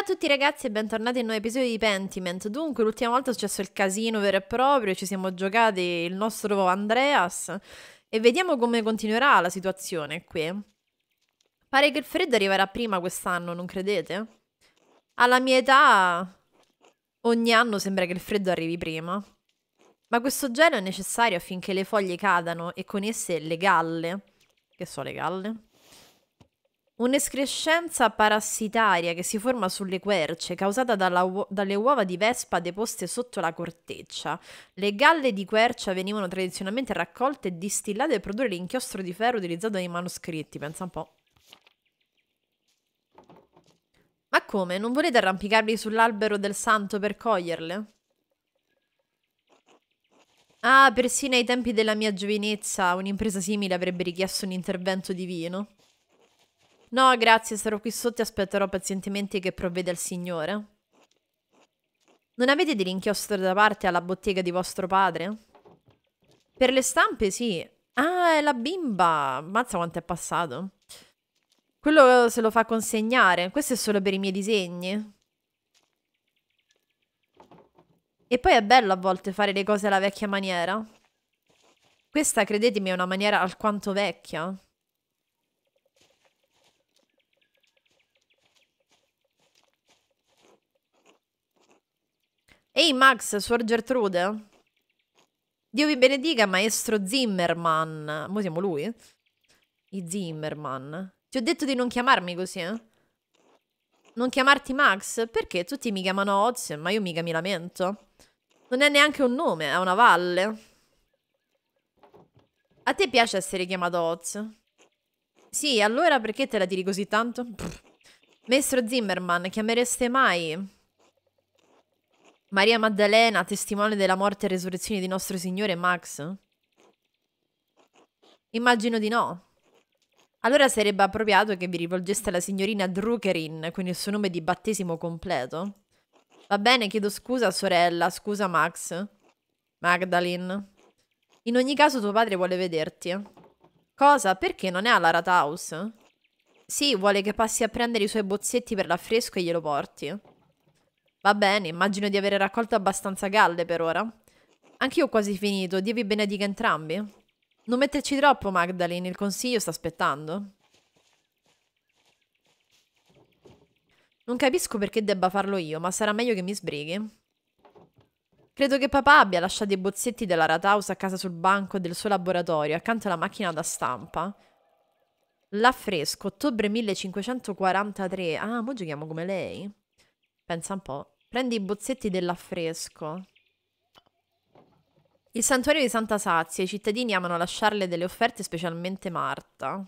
a tutti ragazzi e bentornati in un nuovo episodio di Pentiment. Dunque, l'ultima volta è successo il casino vero e proprio, ci siamo giocati il nostro Andreas e vediamo come continuerà la situazione qui. Pare che il freddo arriverà prima quest'anno, non credete? Alla mia età ogni anno sembra che il freddo arrivi prima. Ma questo gelo è necessario affinché le foglie cadano e con esse le galle. Che so le galle? Un'escrescenza parassitaria che si forma sulle querce, causata uo dalle uova di vespa deposte sotto la corteccia. Le galle di quercia venivano tradizionalmente raccolte e distillate per produrre l'inchiostro di ferro utilizzato nei manoscritti. Pensa un po'. Ma come? Non volete arrampicarvi sull'albero del santo per coglierle? Ah, persino ai tempi della mia giovinezza un'impresa simile avrebbe richiesto un intervento divino. No, grazie, sarò qui sotto e aspetterò pazientemente che provveda il Signore. Non avete dell'inchiostro da parte alla bottega di vostro padre? Per le stampe, sì. Ah, è la bimba! Mazza quanto è passato. Quello se lo fa consegnare. Questo è solo per i miei disegni. E poi è bello a volte fare le cose alla vecchia maniera. Questa, credetemi, è una maniera alquanto vecchia. Ehi Max, Suor Gertrude? Dio vi benedica, maestro Zimmerman. Mo siamo lui? I Zimmerman. Ti ho detto di non chiamarmi così, eh? Non chiamarti Max? Perché tutti mi chiamano Oz, ma io mica mi lamento. Non è neanche un nome, è una valle. A te piace essere chiamato Oz? Sì, allora perché te la tiri così tanto? Pff. Maestro Zimmerman, chiamereste mai Maria Maddalena, testimone della morte e resurrezione di nostro Signore Max? Immagino di no. Allora sarebbe appropriato che vi rivolgeste alla signorina Druckerin con il suo nome di battesimo completo? Va bene, chiedo scusa sorella, scusa Max. Magdalene. In ogni caso tuo padre vuole vederti. Cosa? Perché non è alla Rathaus? Sì, vuole che passi a prendere i suoi bozzetti per l'affresco e glielo porti. Va bene, immagino di avere raccolto abbastanza galle per ora. Anch'io ho quasi finito, Dio vi benedica entrambi. Non metterci troppo, Magdalene, il consiglio sta aspettando. Non capisco perché debba farlo io, ma sarà meglio che mi sbrighi. Credo che papà abbia lasciato i bozzetti della Rathouse a casa sul banco del suo laboratorio, accanto alla macchina da stampa. L'affresco, ottobre 1543. Ah, mo giochiamo come lei. Pensa un po'. Prendi i bozzetti dell'affresco. Il santuario di Santa Sazia. I cittadini amano lasciarle delle offerte, specialmente Marta.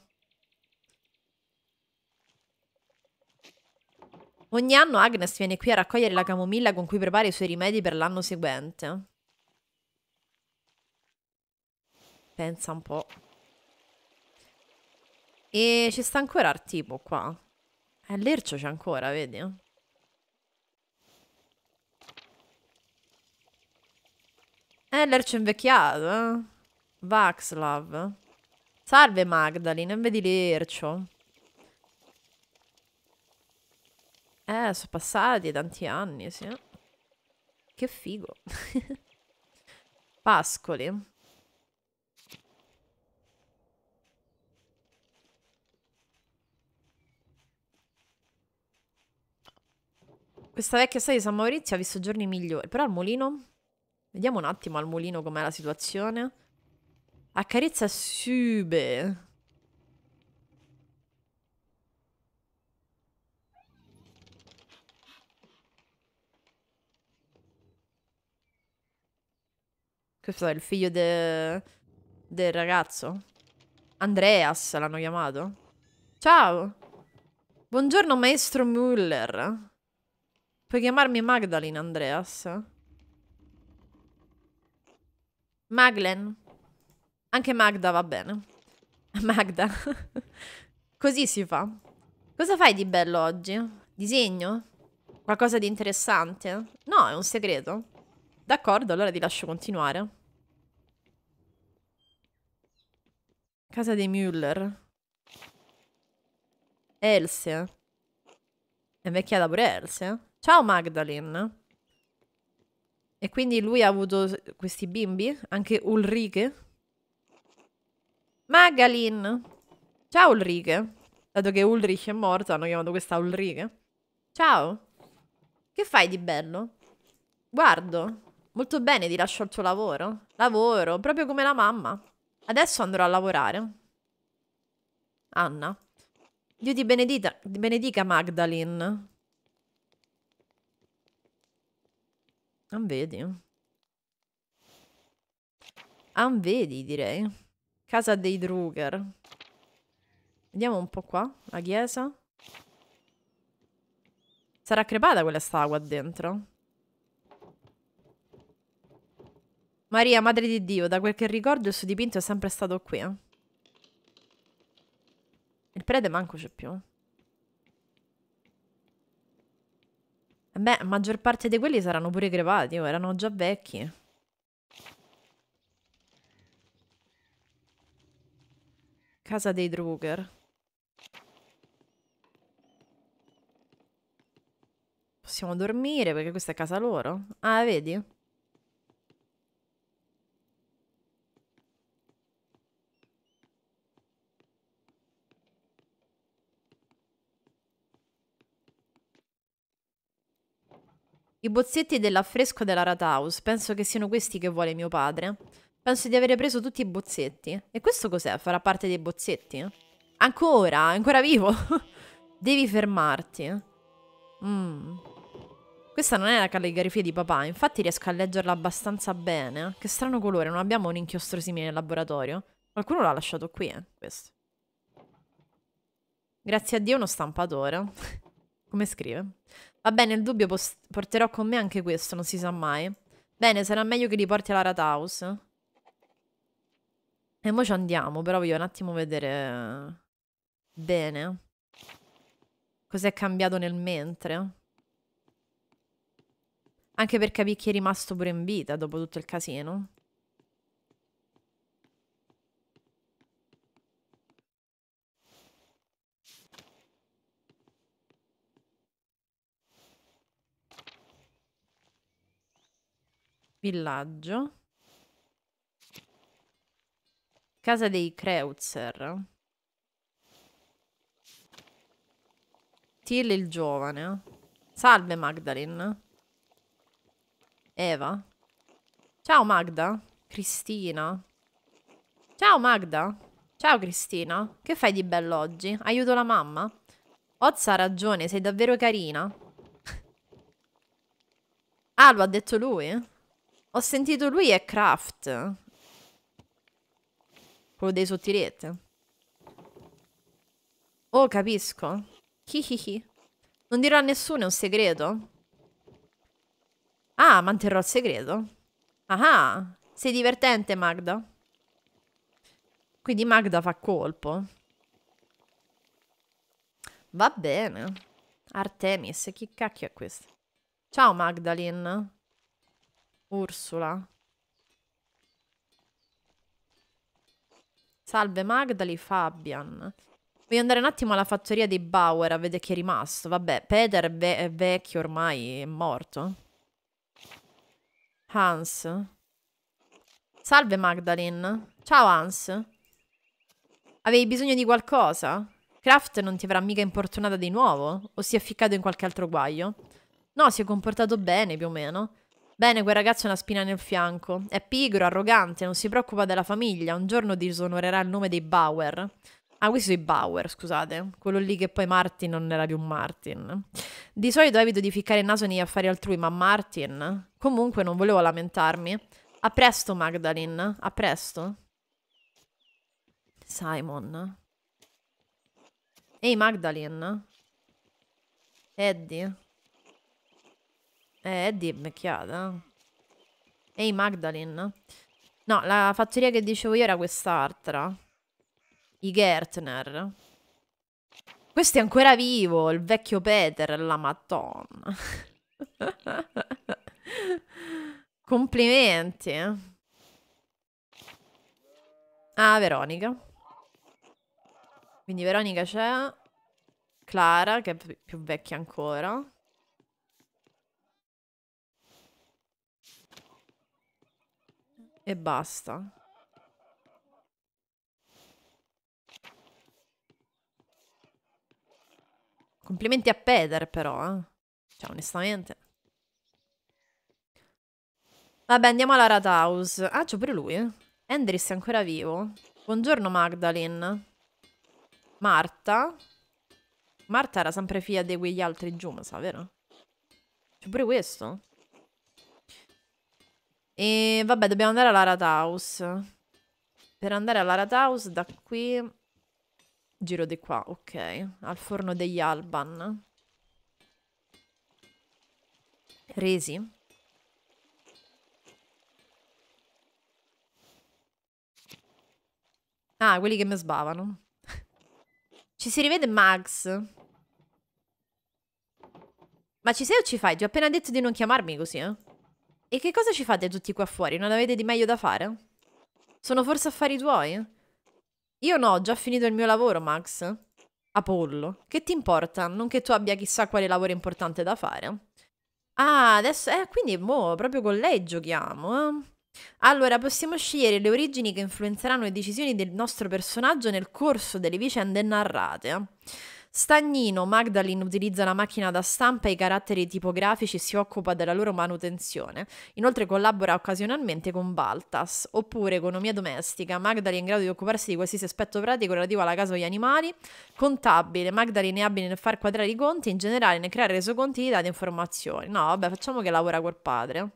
Ogni anno Agnes viene qui a raccogliere la camomilla con cui prepara i suoi rimedi per l'anno seguente. Pensa un po'. E ci sta ancora Artipo qua. Eh, l'ercio c'è ancora, vedi? Eh, l'ercio invecchiato, eh? Vaxlav. Salve Magdalene, vedi l'ercio. Eh, sono passati tanti anni, sì. Eh. Che figo. Pascoli. Questa vecchia storia di San Maurizio ha visto giorni migliori. Però al mulino? Vediamo un attimo al mulino com'è la situazione. Accarezza Sube. Questo è il figlio de... del ragazzo? Andreas l'hanno chiamato? Ciao! Buongiorno maestro Muller. Puoi chiamarmi Magdalene, Andreas? Maglen. Anche Magda va bene. Magda. Così si fa. Cosa fai di bello oggi? Disegno? Qualcosa di interessante? No, è un segreto. D'accordo, allora ti lascio continuare. Casa dei Müller. Else. È invecchiata pure Else. Ciao Magdalene. E quindi lui ha avuto questi bimbi, anche Ulrike. Magalin! Ciao Ulrike! Dato che Ulrich è morto, hanno chiamato questa Ulrike. Ciao! Che fai di bello? Guardo. Molto bene, ti lascio il tuo lavoro. Lavoro, proprio come la mamma. Adesso andrò a lavorare. Anna. Dio ti benedica, benedica Magdalene. Non vedi? Non vedi, direi. Casa dei Druger. Vediamo un po' qua, la chiesa. Sarà crepata quella stava qua dentro? Maria, madre di Dio, da quel che ricordo il suo dipinto è sempre stato qui. Eh. Il prete manco c'è più. Beh, la maggior parte di quelli saranno pure crepati, oh, erano già vecchi. Casa dei Drucker. Possiamo dormire perché questa è casa loro. Ah, vedi? I bozzetti dell'affresco della House, penso che siano questi che vuole mio padre. Penso di avere preso tutti i bozzetti. E questo cos'è? Farà parte dei bozzetti? Ancora, ancora vivo. Devi fermarti. Mm. Questa non è la calligrafia di papà, infatti riesco a leggerla abbastanza bene. Che strano colore, non abbiamo un inchiostro simile nel laboratorio. Qualcuno l'ha lasciato qui, eh, questo. Grazie a Dio uno stampatore. Come scrive? Va bene, il dubbio porterò con me anche questo, non si sa mai. Bene, sarà meglio che li porti alla Rathouse. E mo ci andiamo, però voglio un attimo vedere bene cos'è cambiato nel mentre. Anche per capire chi è rimasto pure in vita dopo tutto il casino. Villaggio. Casa dei Kreutzer. Till il giovane. Salve Magdalene. Eva. Ciao Magda. Cristina. Ciao Magda. Ciao Cristina. Che fai di bello oggi? Aiuto la mamma? Ozza ha ragione, sei davvero carina. ah, lo ha detto lui? Ho sentito lui è Kraft. Quello dei sottiletti. Oh, capisco. Hihihi. Non dirò a nessuno, è un segreto. Ah, manterrò il segreto. Ah, ah, sei divertente, Magda. Quindi Magda fa colpo. Va bene. Artemis, chi cacchio è questo? Ciao Magdalene. Ursula. Salve Magdali, Fabian. Voglio andare un attimo alla fattoria dei Bauer a vedere chi è rimasto. Vabbè, Peter è, ve è vecchio ormai, è morto. Hans. Salve Magdalene. Ciao Hans. Avevi bisogno di qualcosa? Kraft non ti avrà mica importunata di nuovo? O si è ficcato in qualche altro guaio? No, si è comportato bene più o meno. Bene, quel ragazzo ha una spina nel fianco. È pigro, arrogante, non si preoccupa della famiglia. Un giorno disonorerà il nome dei Bauer. Ah, questo è i Bauer, scusate. Quello lì che poi Martin non era più Martin. Di solito evito di ficcare il naso negli affari altrui, ma Martin... Comunque non volevo lamentarmi. A presto, Magdalene. A presto. Simon. Ehi, Magdalene. Eddie. Eh, Eddie è becchiata. Ehi, hey, Magdalene. No, la fattoria che dicevo io era quest'altra. I Gertner. Questo è ancora vivo, il vecchio Peter, la madonna. Complimenti. Eh. Ah, Veronica. Quindi Veronica c'è. Clara, che è più vecchia ancora. e basta. Complimenti a Peter però, eh. Cioè, onestamente. Vabbè, andiamo alla Rathouse. Ah, c'è pure lui. Endris eh. è ancora vivo. Buongiorno Magdalene. Marta. Marta era sempre figlia di quegli altri giù, vero? C'è pure questo? E vabbè, dobbiamo andare alla Rathaus. Per andare alla Rathaus da qui... Giro di qua, ok. Al forno degli Alban. Resi. Ah, quelli che mi sbavano. ci si rivede Max. Ma ci sei o ci fai? Ti ho appena detto di non chiamarmi così, eh? E che cosa ci fate tutti qua fuori? Non avete di meglio da fare? Sono forse affari tuoi? Io no, ho già finito il mio lavoro, Max. Apollo, che ti importa? Non che tu abbia chissà quale lavoro importante da fare. Ah, adesso... Eh, quindi, boh, proprio con lei giochiamo, eh? Allora, possiamo scegliere le origini che influenzeranno le decisioni del nostro personaggio nel corso delle vicende narrate. Stagnino Magdalin utilizza la macchina da stampa e i caratteri tipografici e si occupa della loro manutenzione. Inoltre collabora occasionalmente con Baltas, oppure Economia domestica. Magdalin è in grado di occuparsi di qualsiasi aspetto pratico relativo alla casa o agli animali. Contabile, Magdalin è abile nel far quadrare i conti in generale nel creare resoconti di dati e informazioni. No, vabbè, facciamo che lavora col padre.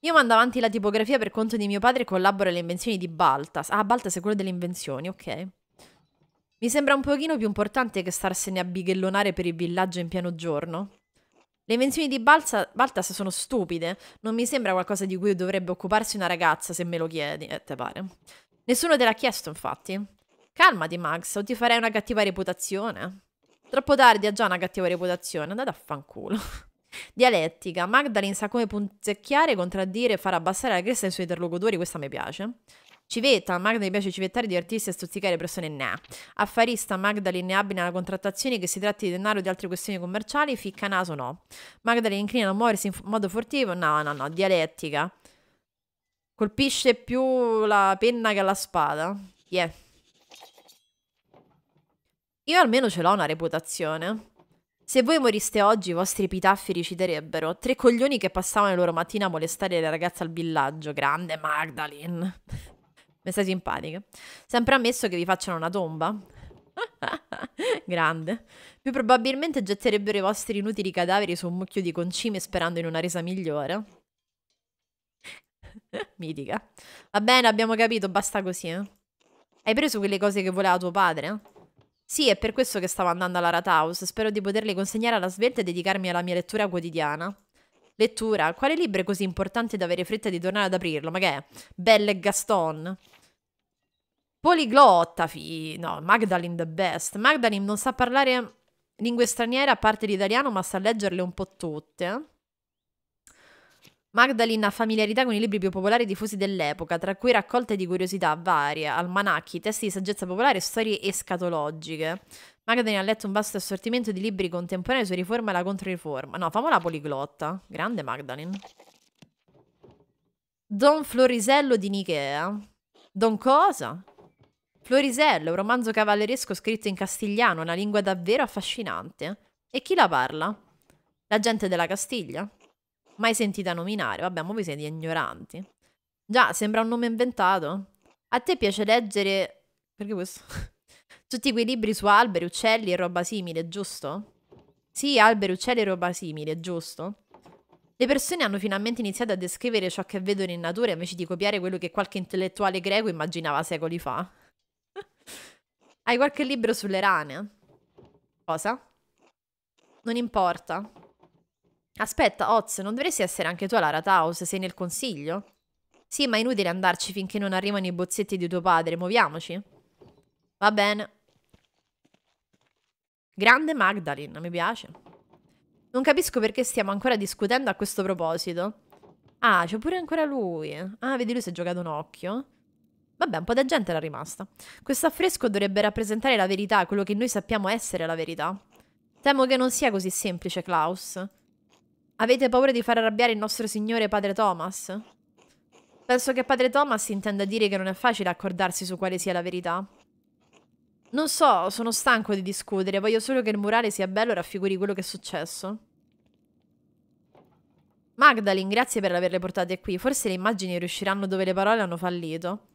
Io mando avanti la tipografia per conto di mio padre e collaboro alle invenzioni di Baltas. Ah, Baltas è quello delle invenzioni, ok. Mi sembra un pochino più importante che starsene a bighellonare per il villaggio in pieno giorno. Le invenzioni di Balsa Baltas sono stupide, non mi sembra qualcosa di cui dovrebbe occuparsi una ragazza se me lo chiedi, eh, te pare. Nessuno te l'ha chiesto, infatti. Calmati, Max, o ti farei una cattiva reputazione. Troppo tardi ha già una cattiva reputazione, andate a fanculo. Dialettica, Magdalene sa come punzecchiare, contraddire, e far abbassare la cresta ai suoi interlocutori, questa mi piace. Civetta, Magda gli piace civettare, divertirsi e stuzzicare persone, nah. Affarista, Magdalene abbina la contrattazione che si tratti di denaro o di altre questioni commerciali, ficca naso no. Magdalene inclina a muoversi in modo furtivo, no, no, no, dialettica. Colpisce più la penna che la spada. Yeah. Io almeno ce l'ho una reputazione. Se voi moriste oggi, i vostri epitaffi reciterebbero tre coglioni che passavano la loro mattina a molestare le ragazze al villaggio. Grande Magdalene. Mi stai simpatica. Sempre ammesso che vi facciano una tomba? Grande. Più probabilmente getterebbero i vostri inutili cadaveri su un mucchio di concime sperando in una resa migliore. Mitica. Va bene, abbiamo capito, basta così. Eh? Hai preso quelle cose che voleva tuo padre? Sì, è per questo che stavo andando alla Rathouse. Spero di poterle consegnare alla svelta e dedicarmi alla mia lettura quotidiana. Lettura? Quale libro è così importante da avere fretta di tornare ad aprirlo? Ma che è? Belle Gaston. Poliglotta, fi- no, Magdalene the best. Magdalene non sa parlare lingue straniere a parte l'italiano, ma sa leggerle un po' tutte. Magdalene ha familiarità con i libri più popolari e diffusi dell'epoca, tra cui raccolte di curiosità varie, almanacchi, testi di saggezza popolare e storie escatologiche. Magdalene ha letto un vasto assortimento di libri contemporanei su riforma e la controriforma. No, famola poliglotta. Grande Magdalene. Don Florisello di Nichea. Don cosa? Florisello, un romanzo cavalleresco scritto in castigliano, una lingua davvero affascinante. E chi la parla? La gente della Castiglia? Mai sentita nominare, vabbè, ma voi siete ignoranti. Già, sembra un nome inventato. A te piace leggere... Perché questo? Tutti quei libri su alberi, uccelli e roba simile, giusto? Sì, alberi, uccelli e roba simile, giusto? Le persone hanno finalmente iniziato a descrivere ciò che vedono in natura invece di copiare quello che qualche intellettuale greco immaginava secoli fa. Hai qualche libro sulle rane? Cosa? Non importa. Aspetta, Oz, non dovresti essere anche tu alla Rathaus? Sei nel consiglio? Sì, ma è inutile andarci finché non arrivano i bozzetti di tuo padre. Muoviamoci. Va bene. Grande Magdalene, mi piace. Non capisco perché stiamo ancora discutendo a questo proposito. Ah, c'è pure ancora lui. Ah, vedi, lui si è giocato un occhio. Vabbè, un po' di gente era rimasta. Questo affresco dovrebbe rappresentare la verità, quello che noi sappiamo essere la verità. Temo che non sia così semplice, Klaus. Avete paura di far arrabbiare il nostro signore padre Thomas? Penso che padre Thomas intenda dire che non è facile accordarsi su quale sia la verità. Non so, sono stanco di discutere, voglio solo che il murale sia bello e raffiguri quello che è successo. Magdalene, grazie per averle portate qui. Forse le immagini riusciranno dove le parole hanno fallito.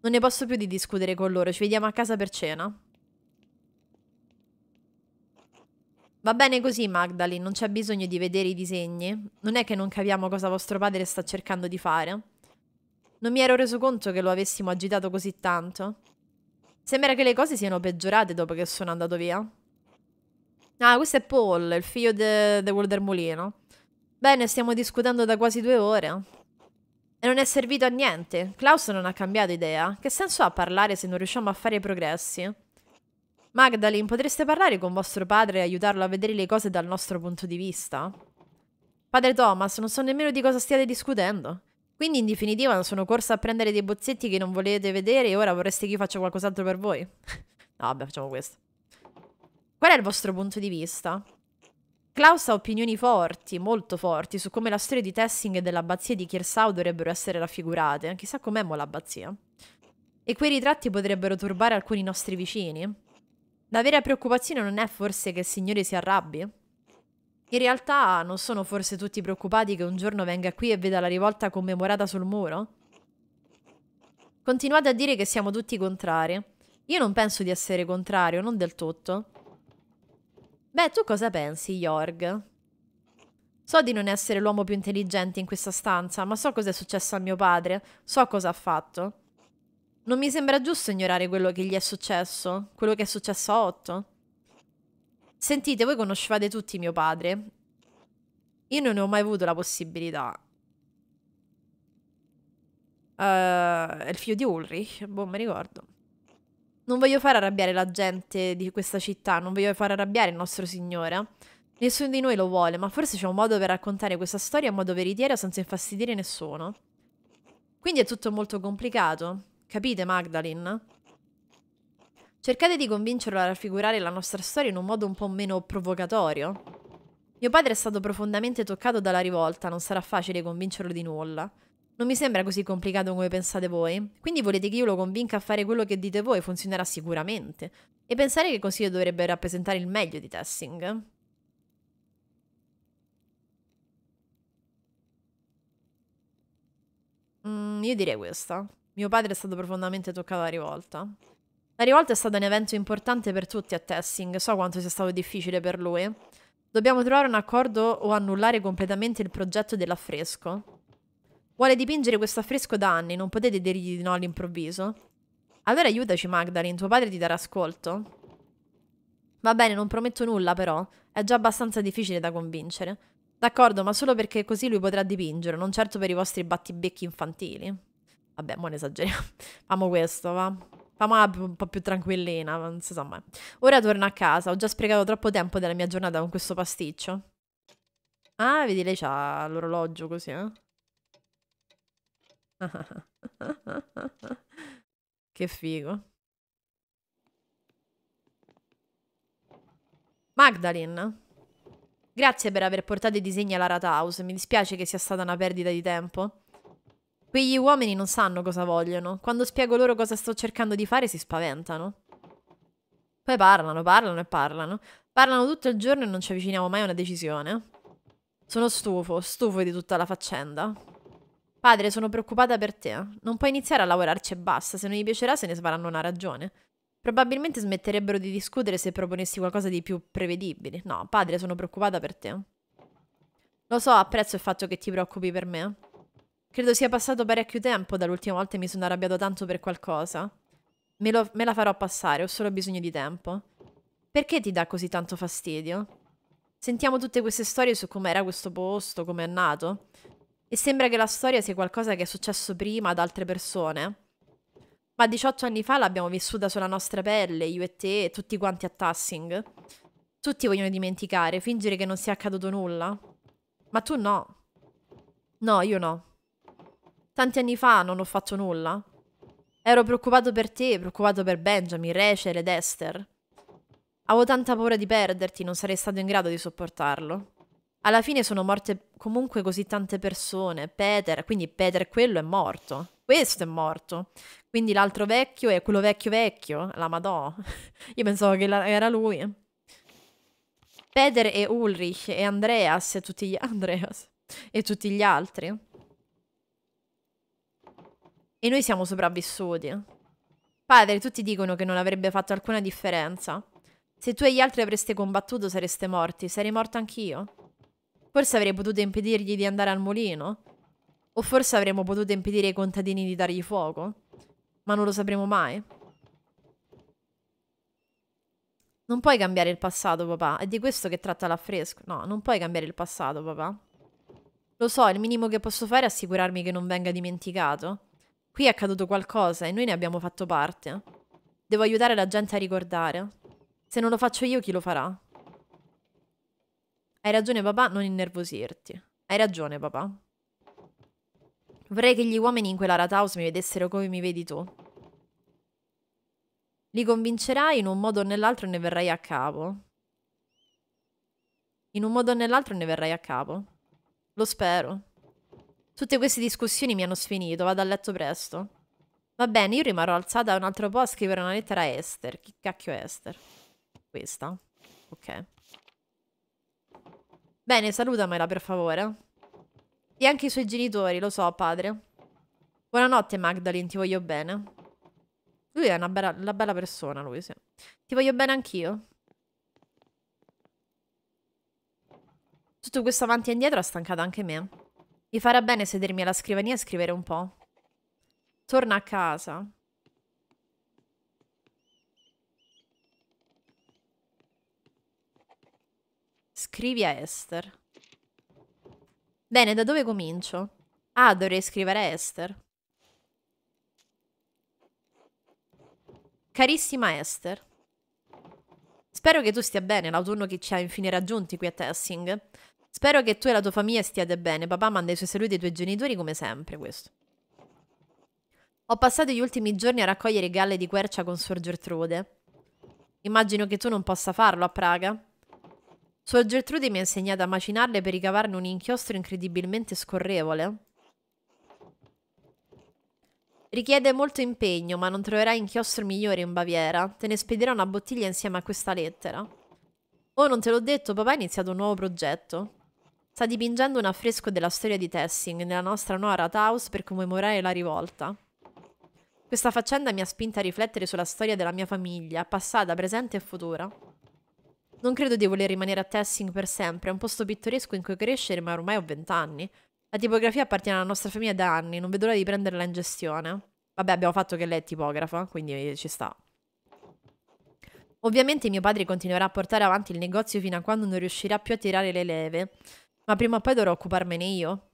Non ne posso più di discutere con loro, ci vediamo a casa per cena. Va bene così, Magdalene, non c'è bisogno di vedere i disegni. Non è che non capiamo cosa vostro padre sta cercando di fare. Non mi ero reso conto che lo avessimo agitato così tanto. Sembra che le cose siano peggiorate dopo che sono andato via. Ah, questo è Paul, il figlio di de, de Mulino. Bene, stiamo discutendo da quasi due ore. E non è servito a niente. Klaus non ha cambiato idea. Che senso ha parlare se non riusciamo a fare progressi? Magdalene, potreste parlare con vostro padre e aiutarlo a vedere le cose dal nostro punto di vista? Padre Thomas, non so nemmeno di cosa stiate discutendo. Quindi in definitiva sono corsa a prendere dei bozzetti che non volete vedere e ora vorreste che io faccia qualcos'altro per voi. no, vabbè, facciamo questo. Qual è il vostro punto di vista? Klaus ha opinioni forti, molto forti, su come la storia di Tessing e dell'abbazia di Kiersau dovrebbero essere raffigurate. Chissà com'è mo l'abbazia. E quei ritratti potrebbero turbare alcuni nostri vicini. La vera preoccupazione non è forse che il Signore si arrabbi? In realtà non sono forse tutti preoccupati che un giorno venga qui e veda la rivolta commemorata sul muro? Continuate a dire che siamo tutti contrari. Io non penso di essere contrario, non del tutto. Beh, tu cosa pensi, Jorg? So di non essere l'uomo più intelligente in questa stanza, ma so cosa è successo a mio padre, so cosa ha fatto. Non mi sembra giusto ignorare quello che gli è successo, quello che è successo a Otto. Sentite, voi conoscevate tutti mio padre. Io non ne ho mai avuto la possibilità. Uh, il figlio di Ulrich, boh, mi ricordo non voglio far arrabbiare la gente di questa città, non voglio far arrabbiare il nostro Signore. Nessuno di noi lo vuole, ma forse c'è un modo per raccontare questa storia in modo veritiero senza infastidire nessuno. Quindi è tutto molto complicato, capite Magdalene? Cercate di convincerlo a raffigurare la nostra storia in un modo un po' meno provocatorio. Mio padre è stato profondamente toccato dalla rivolta, non sarà facile convincerlo di nulla. Non mi sembra così complicato come pensate voi, quindi volete che io lo convinca a fare quello che dite voi funzionerà sicuramente. E pensare che così io dovrebbe rappresentare il meglio di Tessing? Mm, io direi questa. Mio padre è stato profondamente toccato dalla rivolta. La rivolta è stata un evento importante per tutti a Tessing, so quanto sia stato difficile per lui. Dobbiamo trovare un accordo o annullare completamente il progetto dell'affresco. Vuole dipingere questo affresco da anni, non potete dirgli di no all'improvviso? Allora aiutaci Magdalene, tuo padre ti darà ascolto. Va bene, non prometto nulla però, è già abbastanza difficile da convincere. D'accordo, ma solo perché così lui potrà dipingere, non certo per i vostri battibecchi infantili. Vabbè, mo' ne esageriamo. Famo questo, va. Famo un po' più tranquillina, non si sa mai. Ora torno a casa, ho già sprecato troppo tempo della mia giornata con questo pasticcio. Ah, vedi, lei c'ha l'orologio così, eh? che figo. Magdalene. Grazie per aver portato i disegni alla Rathouse. Mi dispiace che sia stata una perdita di tempo. Quegli uomini non sanno cosa vogliono. Quando spiego loro cosa sto cercando di fare si spaventano. Poi parlano, parlano e parlano. Parlano tutto il giorno e non ci avviciniamo mai a una decisione. Sono stufo, stufo di tutta la faccenda. Padre, sono preoccupata per te. Eh. Non puoi iniziare a lavorarci e basta, se non gli piacerà se ne svaranno una ragione. Probabilmente smetterebbero di discutere se proponessi qualcosa di più prevedibile. No, padre, sono preoccupata per te. Lo so, apprezzo il fatto che ti preoccupi per me. Credo sia passato parecchio tempo dall'ultima volta che mi sono arrabbiato tanto per qualcosa. Me, lo, me la farò passare, ho solo bisogno di tempo. Perché ti dà così tanto fastidio? Sentiamo tutte queste storie su com'era questo posto, com'è nato. E sembra che la storia sia qualcosa che è successo prima ad altre persone. Ma 18 anni fa l'abbiamo vissuta sulla nostra pelle, io e te, e tutti quanti a Tassing. Tutti vogliono dimenticare, fingere che non sia accaduto nulla. Ma tu no. No, io no. Tanti anni fa non ho fatto nulla. Ero preoccupato per te, preoccupato per Benjamin, Rachel ed Esther. Avevo tanta paura di perderti, non sarei stato in grado di sopportarlo alla fine sono morte comunque così tante persone. Peter, quindi Peter quello è morto. Questo è morto. Quindi l'altro vecchio è quello vecchio vecchio. La Madò. Io pensavo che era lui. Peter e Ulrich e Andreas e tutti gli, Andreas, e tutti gli altri. E noi siamo sopravvissuti. Padre, tutti dicono che non avrebbe fatto alcuna differenza. Se tu e gli altri avreste combattuto sareste morti, sarei morto anch'io. Forse avrei potuto impedirgli di andare al mulino? O forse avremmo potuto impedire ai contadini di dargli fuoco? Ma non lo sapremo mai. Non puoi cambiare il passato, papà. È di questo che tratta l'affresco. No, non puoi cambiare il passato, papà. Lo so, il minimo che posso fare è assicurarmi che non venga dimenticato. Qui è accaduto qualcosa e noi ne abbiamo fatto parte. Devo aiutare la gente a ricordare. Se non lo faccio io, chi lo farà? Hai ragione papà, non innervosirti. Hai ragione papà. Vorrei che gli uomini in quella rathouse mi vedessero come mi vedi tu. Li convincerai in un modo o nell'altro e ne verrai a capo. In un modo o nell'altro ne verrai a capo. Lo spero. Tutte queste discussioni mi hanno sfinito, vado a letto presto. Va bene, io rimarrò alzata un altro po' a scrivere una lettera a Esther. Chi cacchio è Esther? Questa. Ok. Bene, salutamela per favore. E anche i suoi genitori, lo so, padre. Buonanotte Magdalene, ti voglio bene. Lui è una bella, una bella persona, lui, sì. Ti voglio bene anch'io. Tutto questo avanti e indietro ha stancato anche me. Mi farà bene sedermi alla scrivania e scrivere un po'. Torna a casa. Scrivi a Esther. Bene, da dove comincio? Ah, dovrei scrivere a Esther. Carissima Esther, spero che tu stia bene l'autunno che ci ha infine raggiunti qui a Tessing. Spero che tu e la tua famiglia stiate bene. Papà manda i suoi saluti ai tuoi genitori come sempre questo. Ho passato gli ultimi giorni a raccogliere galle di quercia con Sor Gertrude. Immagino che tu non possa farlo a Praga. Suor Gertrude mi ha insegnato a macinarle per ricavarne un inchiostro incredibilmente scorrevole. Richiede molto impegno, ma non troverai inchiostro migliore in Baviera. Te ne spedirò una bottiglia insieme a questa lettera. Oh, non te l'ho detto, papà ha iniziato un nuovo progetto. Sta dipingendo un affresco della storia di Tessing nella nostra nuova Rathaus per commemorare la rivolta. Questa faccenda mi ha spinta a riflettere sulla storia della mia famiglia, passata, presente e futura. Non credo di voler rimanere a Tessing per sempre, è un posto pittoresco in cui crescere, ma ormai ho vent'anni. La tipografia appartiene alla nostra famiglia da anni, non vedo l'ora di prenderla in gestione. Vabbè, abbiamo fatto che lei è tipografa, quindi ci sta. Ovviamente mio padre continuerà a portare avanti il negozio fino a quando non riuscirà più a tirare le leve, ma prima o poi dovrò occuparmene io.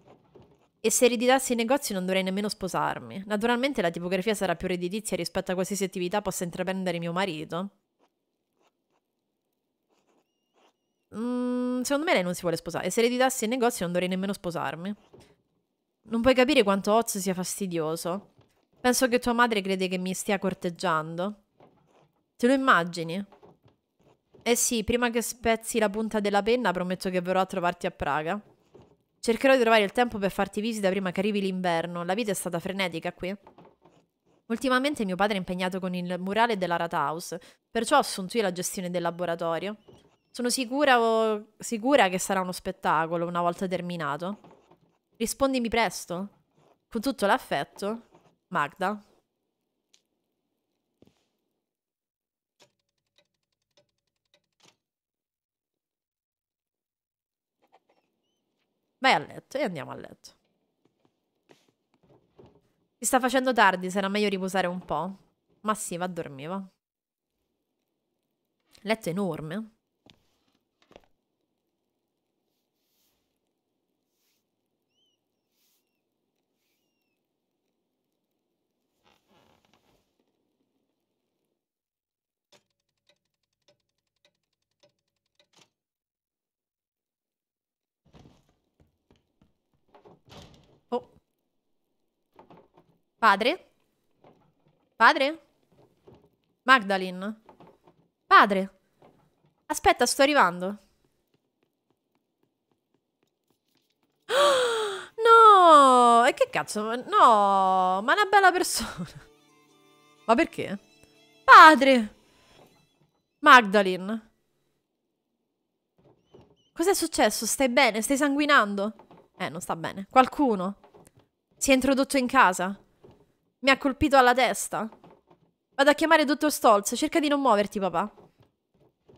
E se ereditassi il negozio non dovrei nemmeno sposarmi. Naturalmente la tipografia sarà più redditizia rispetto a qualsiasi attività possa intraprendere mio marito. Mm, secondo me lei non si vuole sposare. Se ereditassi il negozio non dovrei nemmeno sposarmi. Non puoi capire quanto Oz sia fastidioso. Penso che tua madre crede che mi stia corteggiando. Te lo immagini? Eh sì, prima che spezzi la punta della penna prometto che verrò a trovarti a Praga. Cercherò di trovare il tempo per farti visita prima che arrivi l'inverno. La vita è stata frenetica qui. Ultimamente mio padre è impegnato con il murale della Rathaus, perciò ho assunto io la gestione del laboratorio. Sono sicura, o... sicura che sarà uno spettacolo una volta terminato. Rispondimi presto. Con tutto l'affetto, Magda. Vai a letto e andiamo a letto. Si sta facendo tardi, sarà meglio riposare un po'. Ma sì, va a dormire, va. Letto enorme. Padre? Padre? Magdalene? Padre? Aspetta, sto arrivando. Oh, no! E che cazzo? No! Ma è una bella persona. Ma perché? Padre! Magdalene. Cos'è successo? Stai bene? Stai sanguinando? Eh, non sta bene. Qualcuno. Si è introdotto in casa. Mi ha colpito alla testa. Vado a chiamare dottor Stolz. Cerca di non muoverti, papà.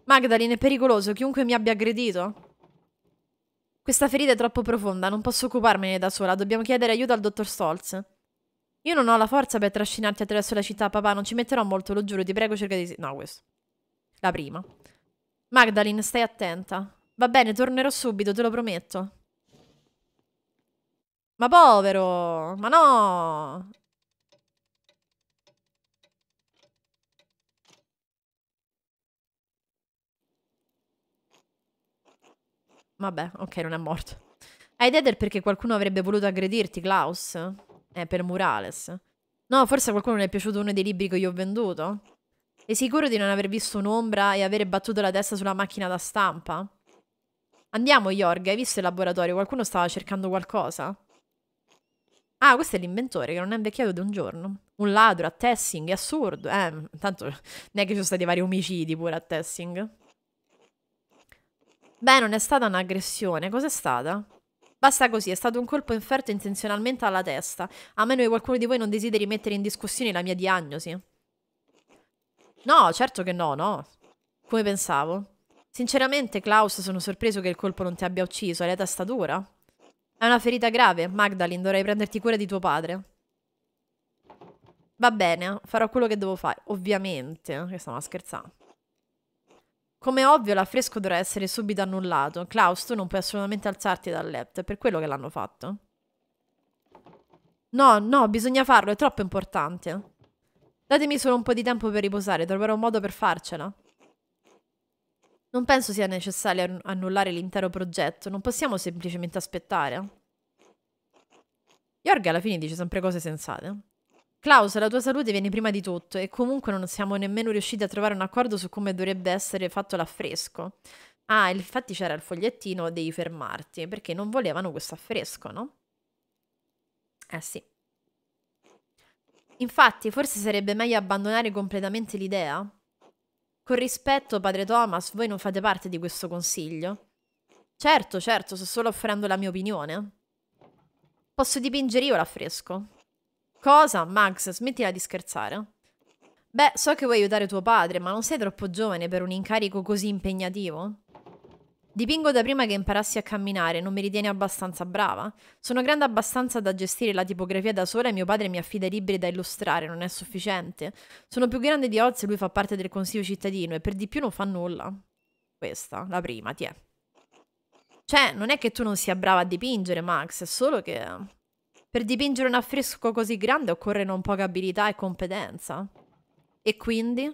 Magdalene, è pericoloso. Chiunque mi abbia aggredito. Questa ferita è troppo profonda. Non posso occuparmene da sola. Dobbiamo chiedere aiuto al dottor Stolz. Io non ho la forza per trascinarti attraverso la città, papà. Non ci metterò molto, lo giuro. Ti prego, cerca di... No, questo. La prima. Magdalene, stai attenta. Va bene, tornerò subito, te lo prometto. Ma povero! Ma no! Vabbè, ok, non è morto. Hai idea del perché qualcuno avrebbe voluto aggredirti, Klaus? Eh, per Murales. No, forse a qualcuno non è piaciuto uno dei libri che gli ho venduto? Sei sicuro di non aver visto un'ombra e avere battuto la testa sulla macchina da stampa? Andiamo, Jorg, hai visto il laboratorio? Qualcuno stava cercando qualcosa? Ah, questo è l'inventore che non è invecchiato di un giorno. Un ladro a Tessing, è assurdo. Eh, intanto, non è che ci sono stati vari omicidi pure a Tessing. Beh, non è stata un'aggressione, cos'è stata? Basta così, è stato un colpo inferto intenzionalmente alla testa, a meno che qualcuno di voi non desideri mettere in discussione la mia diagnosi. No, certo che no, no. Come pensavo. Sinceramente, Klaus, sono sorpreso che il colpo non ti abbia ucciso, hai la testa dura. È una ferita grave, Magdalene, dovrai prenderti cura di tuo padre. Va bene, farò quello che devo fare, ovviamente, che stavo scherzando. Come ovvio, l'affresco dovrà essere subito annullato. Klaus, tu non puoi assolutamente alzarti dal letto, è per quello che l'hanno fatto. No, no, bisogna farlo, è troppo importante. Datemi solo un po' di tempo per riposare, troverò un modo per farcela. Non penso sia necessario annullare l'intero progetto, non possiamo semplicemente aspettare. Jorg alla fine dice sempre cose sensate. Klaus, la tua salute viene prima di tutto e comunque non siamo nemmeno riusciti a trovare un accordo su come dovrebbe essere fatto l'affresco. Ah, infatti c'era il fogliettino devi fermarti, perché non volevano questo affresco, no? Eh sì. Infatti, forse sarebbe meglio abbandonare completamente l'idea? Con rispetto, padre Thomas, voi non fate parte di questo consiglio? Certo, certo, sto solo offrendo la mia opinione. Posso dipingere io l'affresco? Cosa? Max, smettila di scherzare. Beh, so che vuoi aiutare tuo padre, ma non sei troppo giovane per un incarico così impegnativo? Dipingo da prima che imparassi a camminare, non mi ritieni abbastanza brava? Sono grande abbastanza da gestire la tipografia da sola e mio padre mi affida i libri da illustrare, non è sufficiente. Sono più grande di Oz e lui fa parte del consiglio cittadino e per di più non fa nulla. Questa, la prima, ti è. Cioè, non è che tu non sia brava a dipingere, Max, è solo che... Per dipingere un affresco così grande occorre non poca abilità e competenza. E quindi?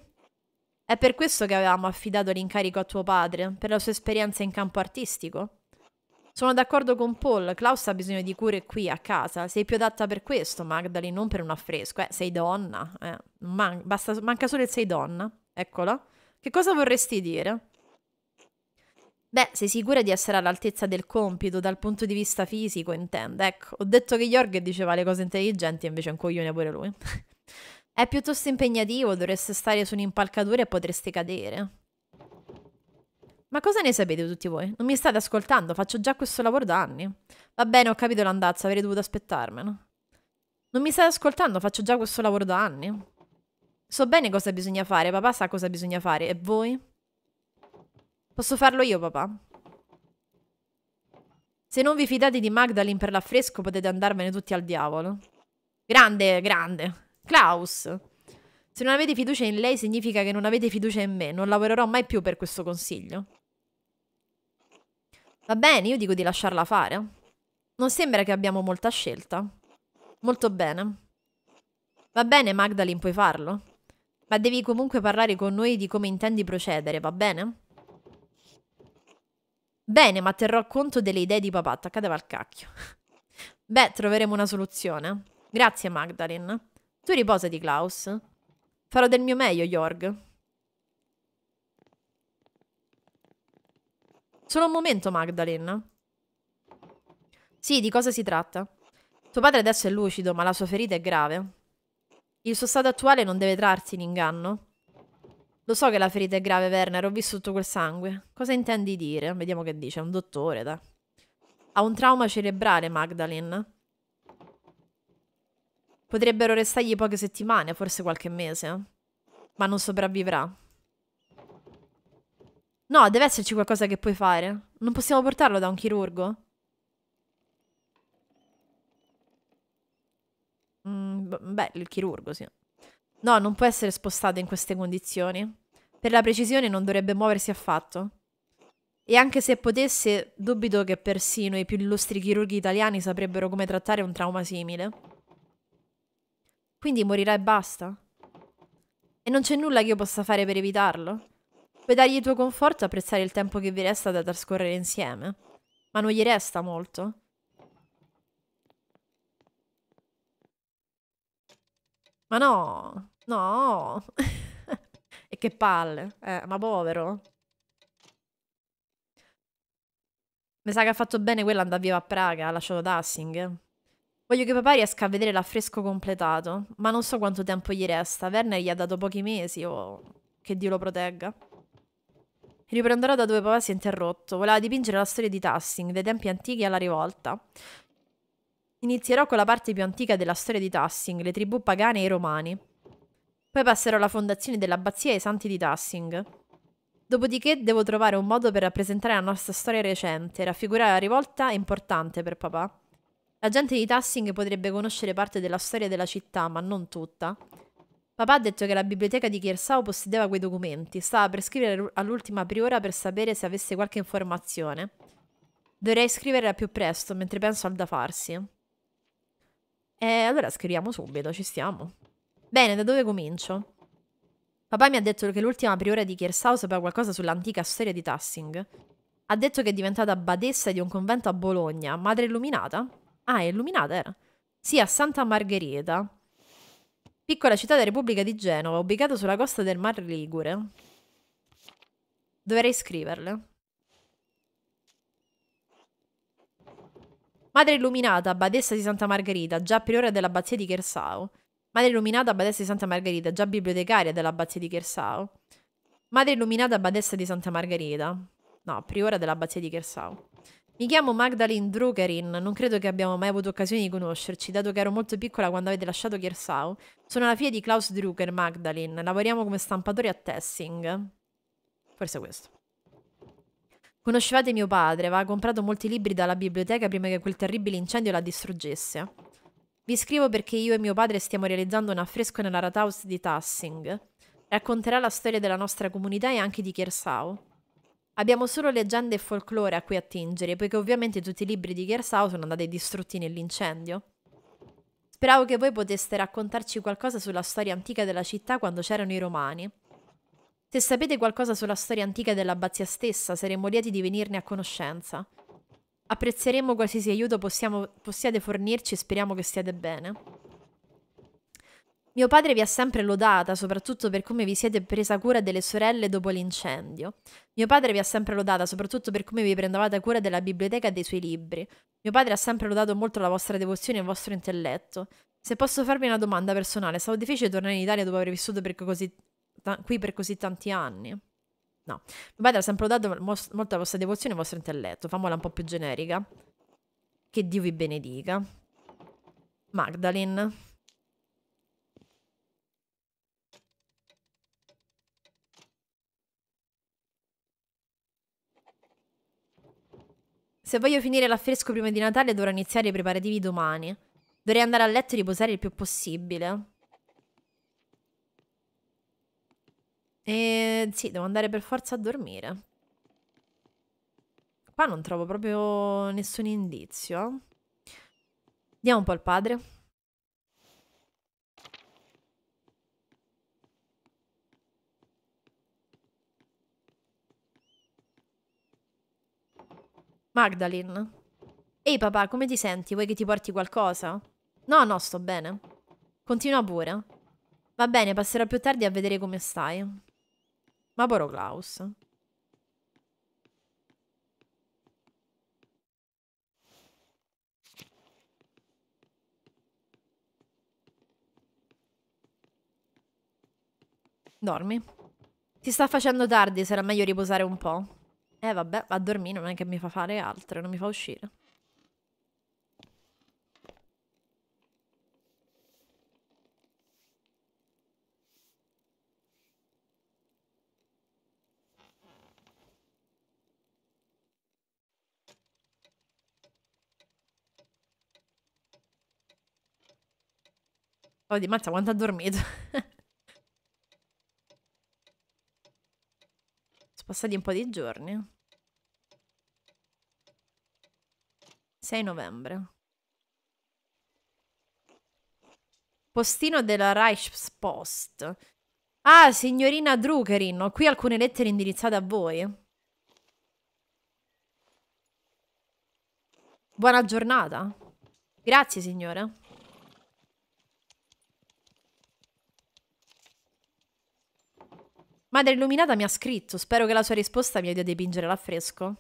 È per questo che avevamo affidato l'incarico a tuo padre, per la sua esperienza in campo artistico? Sono d'accordo con Paul, Klaus ha bisogno di cure qui a casa, sei più adatta per questo Magdalene, non per un affresco, eh, sei donna, eh. Man basta, manca solo il sei donna, eccola. Che cosa vorresti dire? Beh, sei sicura di essere all'altezza del compito dal punto di vista fisico, intende. Ecco, ho detto che Jorg diceva le cose intelligenti, invece è un coglione pure lui. è piuttosto impegnativo, dovreste stare su un'impalcatura e potreste cadere. Ma cosa ne sapete tutti voi? Non mi state ascoltando, faccio già questo lavoro da anni. Va bene, ho capito l'andazza, avrei dovuto aspettarmelo. Non mi state ascoltando, faccio già questo lavoro da anni. So bene cosa bisogna fare, papà sa cosa bisogna fare, e voi? Posso farlo io, papà? Se non vi fidate di Magdalene per l'affresco potete andarvene tutti al diavolo. Grande, grande. Klaus. Se non avete fiducia in lei significa che non avete fiducia in me. Non lavorerò mai più per questo consiglio. Va bene, io dico di lasciarla fare. Non sembra che abbiamo molta scelta. Molto bene. Va bene, Magdalene, puoi farlo. Ma devi comunque parlare con noi di come intendi procedere, va bene? Bene, ma terrò conto delle idee di papà, attaccateva al cacchio. Beh, troveremo una soluzione. Grazie, Magdalene. Tu riposati, Klaus. Farò del mio meglio, Jorg. Solo un momento, Magdalene. Sì, di cosa si tratta? Tuo padre adesso è lucido, ma la sua ferita è grave. Il suo stato attuale non deve trarsi in inganno. Lo so che la ferita è grave, Werner, ho visto tutto quel sangue. Cosa intendi dire? Vediamo che dice, è un dottore, da. Ha un trauma cerebrale, Magdalene. Potrebbero restargli poche settimane, forse qualche mese. Eh. Ma non sopravvivrà. No, deve esserci qualcosa che puoi fare. Non possiamo portarlo da un chirurgo? Mm, beh, il chirurgo, sì. No, non può essere spostato in queste condizioni. Per la precisione non dovrebbe muoversi affatto. E anche se potesse, dubito che persino i più illustri chirurghi italiani saprebbero come trattare un trauma simile. Quindi morirà e basta. E non c'è nulla che io possa fare per evitarlo. Puoi dargli il tuo conforto e apprezzare il tempo che vi resta da trascorrere insieme. Ma non gli resta molto. Ma no, no. E che palle, eh, ma povero. Mi sa che ha fatto bene quella andare via a Praga, ha lasciato Dassing. Voglio che papà riesca a vedere l'affresco completato, ma non so quanto tempo gli resta. Werner gli ha dato pochi mesi o... Oh, che Dio lo protegga. Riprenderò da dove papà si è interrotto. Voleva dipingere la storia di Tassing, dai tempi antichi alla rivolta. Inizierò con la parte più antica della storia di Tassing, le tribù pagane e i romani. Poi passerò alla fondazione dell'abbazia ai Santi di Tassing. Dopodiché devo trovare un modo per rappresentare la nostra storia recente, raffigurare la rivolta è importante per papà. La gente di Tassing potrebbe conoscere parte della storia della città, ma non tutta. Papà ha detto che la biblioteca di Kiersau possedeva quei documenti, stava per scrivere all'ultima priora per sapere se avesse qualche informazione. Dovrei scrivere al più presto, mentre penso al da farsi. E allora scriviamo subito, ci stiamo. Bene, da dove comincio? Papà mi ha detto che l'ultima priora di Kiersau sapeva qualcosa sull'antica storia di Tassing. Ha detto che è diventata badessa di un convento a Bologna. Madre illuminata? Ah, è illuminata era. Sì, a Santa Margherita. Piccola città della Repubblica di Genova, ubicata sulla costa del Mar Ligure. Dovrei scriverle. Madre illuminata, badessa di Santa Margherita, già priora dell'abbazia di Kersau. Madre illuminata badessa di Santa Margherita, già bibliotecaria dell'abbazia di Chersau. Madre illuminata badessa di Santa Margherita. No, priora dell'abbazia di Chersau. Mi chiamo Magdalene Druckerin, non credo che abbiamo mai avuto occasione di conoscerci, dato che ero molto piccola quando avete lasciato Kiersau. Sono la figlia di Klaus Drucker, Magdalene, lavoriamo come stampatori a Tessing. Forse questo. Conoscevate mio padre, aveva comprato molti libri dalla biblioteca prima che quel terribile incendio la distruggesse. Vi scrivo perché io e mio padre stiamo realizzando un affresco nella Rathaus di Tassing. Racconterà la storia della nostra comunità e anche di Kersau. Abbiamo solo leggende e folklore a cui attingere, poiché ovviamente tutti i libri di Kersau sono andati distrutti nell'incendio. Speravo che voi poteste raccontarci qualcosa sulla storia antica della città quando c'erano i romani. Se sapete qualcosa sulla storia antica dell'abbazia stessa, saremmo lieti di venirne a conoscenza. Apprezzeremo qualsiasi aiuto possiamo, possiate fornirci e speriamo che stiate bene. Mio padre vi ha sempre lodata, soprattutto per come vi siete presa cura delle sorelle dopo l'incendio. Mio padre vi ha sempre lodata, soprattutto per come vi prendevate cura della biblioteca e dei suoi libri. Mio padre ha sempre lodato molto la vostra devozione e il vostro intelletto. Se posso farvi una domanda personale, è stato difficile tornare in Italia dopo aver vissuto per così, qui per così tanti anni? No, mio padre ha sempre dato molta vostra devozione e vostro intelletto, famola un po' più generica. Che Dio vi benedica. Magdalene. Se voglio finire l'affresco prima di Natale dovrò iniziare i preparativi domani. Dovrei andare a letto e riposare il più possibile. E ehm, sì, devo andare per forza a dormire. Qua non trovo proprio nessun indizio. Diamo un po' al padre. Magdalene. Ehi papà, come ti senti? Vuoi che ti porti qualcosa? No, no, sto bene. Continua pure. Va bene, passerò più tardi a vedere come stai. Ma Klaus. Dormi. Si sta facendo tardi, sarà meglio riposare un po'. Eh vabbè, va a dormire non è che mi fa fare altro, non mi fa uscire. Oddio, oh, mazza quanto ha dormito. Sono passati un po' di giorni. 6 novembre. Postino della Reichspost. Ah, signorina Druckerin, ho qui alcune lettere indirizzate a voi. Buona giornata. Grazie, signora. Madre illuminata mi ha scritto. Spero che la sua risposta mi aiuti a dipingere l'affresco.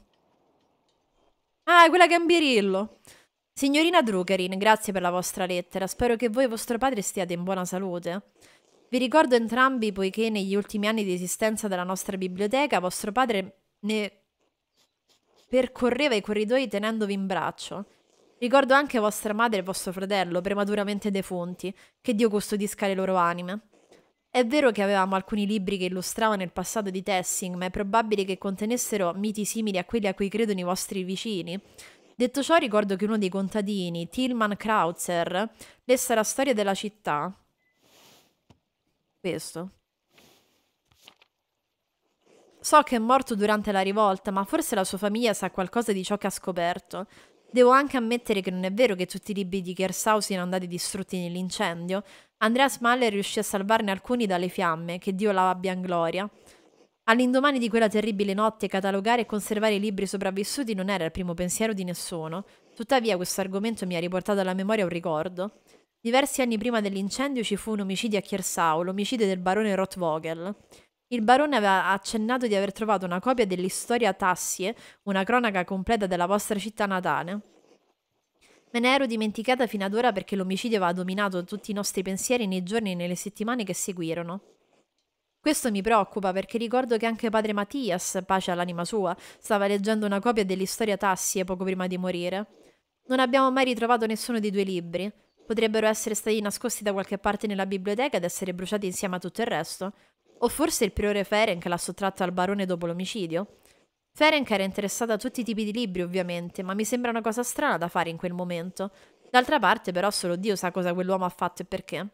Ah, quella Gambirillo. Signorina Druckerin, grazie per la vostra lettera. Spero che voi e vostro padre stiate in buona salute. Vi ricordo entrambi poiché negli ultimi anni di esistenza della nostra biblioteca vostro padre ne percorreva i corridoi tenendovi in braccio. Ricordo anche vostra madre e vostro fratello, prematuramente defunti, che Dio custodisca le loro anime. È vero che avevamo alcuni libri che illustravano il passato di Tessing, ma è probabile che contenessero miti simili a quelli a cui credono i vostri vicini? Detto ciò, ricordo che uno dei contadini, Tilman Krautzer, lesse la storia della città. Questo. So che è morto durante la rivolta, ma forse la sua famiglia sa qualcosa di ciò che ha scoperto. Devo anche ammettere che non è vero che tutti i libri di Kersau siano andati distrutti nell'incendio, Andrea Smaller riuscì a salvarne alcuni dalle fiamme, che Dio la abbia in gloria. All'indomani di quella terribile notte, catalogare e conservare i libri sopravvissuti non era il primo pensiero di nessuno, tuttavia questo argomento mi ha riportato alla memoria un ricordo. Diversi anni prima dell'incendio ci fu un omicidio a Chiersau, l'omicidio del barone Rothvogel. Il barone aveva accennato di aver trovato una copia dell'Istoria Tassie, una cronaca completa della vostra città natale. Me ne ero dimenticata fino ad ora perché l'omicidio aveva dominato tutti i nostri pensieri nei giorni e nelle settimane che seguirono. Questo mi preoccupa perché ricordo che anche padre Mattias, pace all'anima sua, stava leggendo una copia dell'Istoria Tassie poco prima di morire. Non abbiamo mai ritrovato nessuno dei due libri. Potrebbero essere stati nascosti da qualche parte nella biblioteca ed essere bruciati insieme a tutto il resto. O forse il priore Ferenc l'ha sottratto al barone dopo l'omicidio. Ferenc era interessata a tutti i tipi di libri, ovviamente, ma mi sembra una cosa strana da fare in quel momento. D'altra parte, però, solo Dio sa cosa quell'uomo ha fatto e perché.